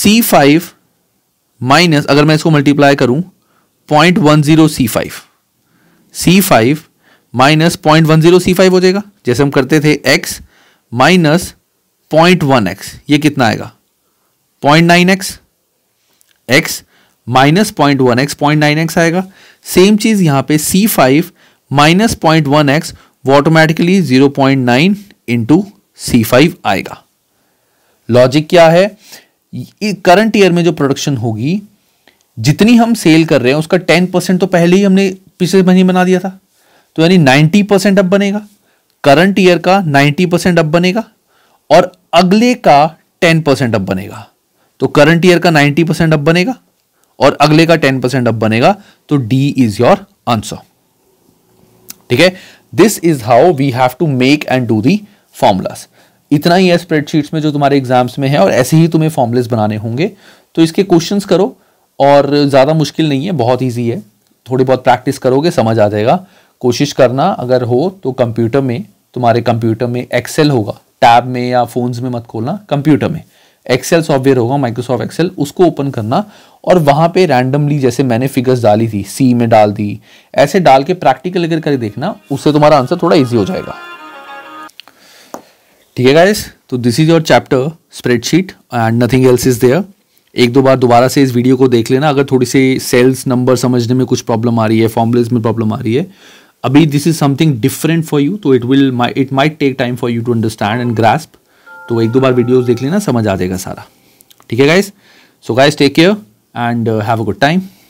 सी फाइव माइनस अगर मैं इसको मल्टीप्लाई करूं point one zero C five C five minus point one zero C five हो जाएगा जैसे हम करते थे X minus point one X ये कितना आएगा point nine X X minus point one X point nine X आएगा सेम चीज़ यहां पे C five minus point one X वो automatically zero point nine into C five आएगा लॉजिक क्या है करंट ईयर में जो प्रोडक्शन होगी जितनी हम सेल कर रहे हैं उसका टेन परसेंट तो पहले ही हमने पिछले महीने बना दिया था तो यानी नाइन्टी परसेंट अब बनेगा करंट ईयर का नाइन्टी परसेंट अब बनेगा और अगले का टेन परसेंट अब बनेगा तो करंट ईयर का नाइन्टी परसेंट अब बनेगा और अगले का टेन परसेंट अब बनेगा तो डी इज योर आंसर ठीक है this is how we have to make and do the formulas इतना ही है स्प्रेडशीट्स में जो तुम्हारे एग्जाम्स में है और ऐसे ही तुम्हें फॉर्मूलेस बनाने होंगे तो इसके क्वेश्चन करो और ज़्यादा मुश्किल नहीं है बहुत ईजी है थोड़ी बहुत प्रैक्टिस करोगे समझ आ जाएगा कोशिश करना अगर हो तो कंप्यूटर में तुम्हारे कंप्यूटर में एक्सेल होगा टैब में या फोन्स में मत खोलना कंप्यूटर में एक्सेल सॉफ्टवेयर होगा माइक्रोसॉफ्ट एक्सेल उसको ओपन करना और वहाँ पे रैंडमली जैसे मैंने फिगर्स डाली थी सी में डाल दी ऐसे डाल के प्रैक्टिकल अगर कर देखना उससे तुम्हारा आंसर थोड़ा ईजी हो जाएगा ठीक है गाइस तो this is your chapter spreadsheet and nothing else is there एक दो बार दोबारा से इस वीडियो को देख लेना अगर थोड़ी सी सेल्स नंबर समझने में कुछ प्रॉब्लम आ रही है फॉर्मुलेज में प्रॉब्लम आ रही है अभी this is something different for you तो it will it might take time for you to understand and grasp तो एक दो बार वीडियोज देख लेना समझ आ जाएगा सारा ठीक है guys so guys take care and have a good time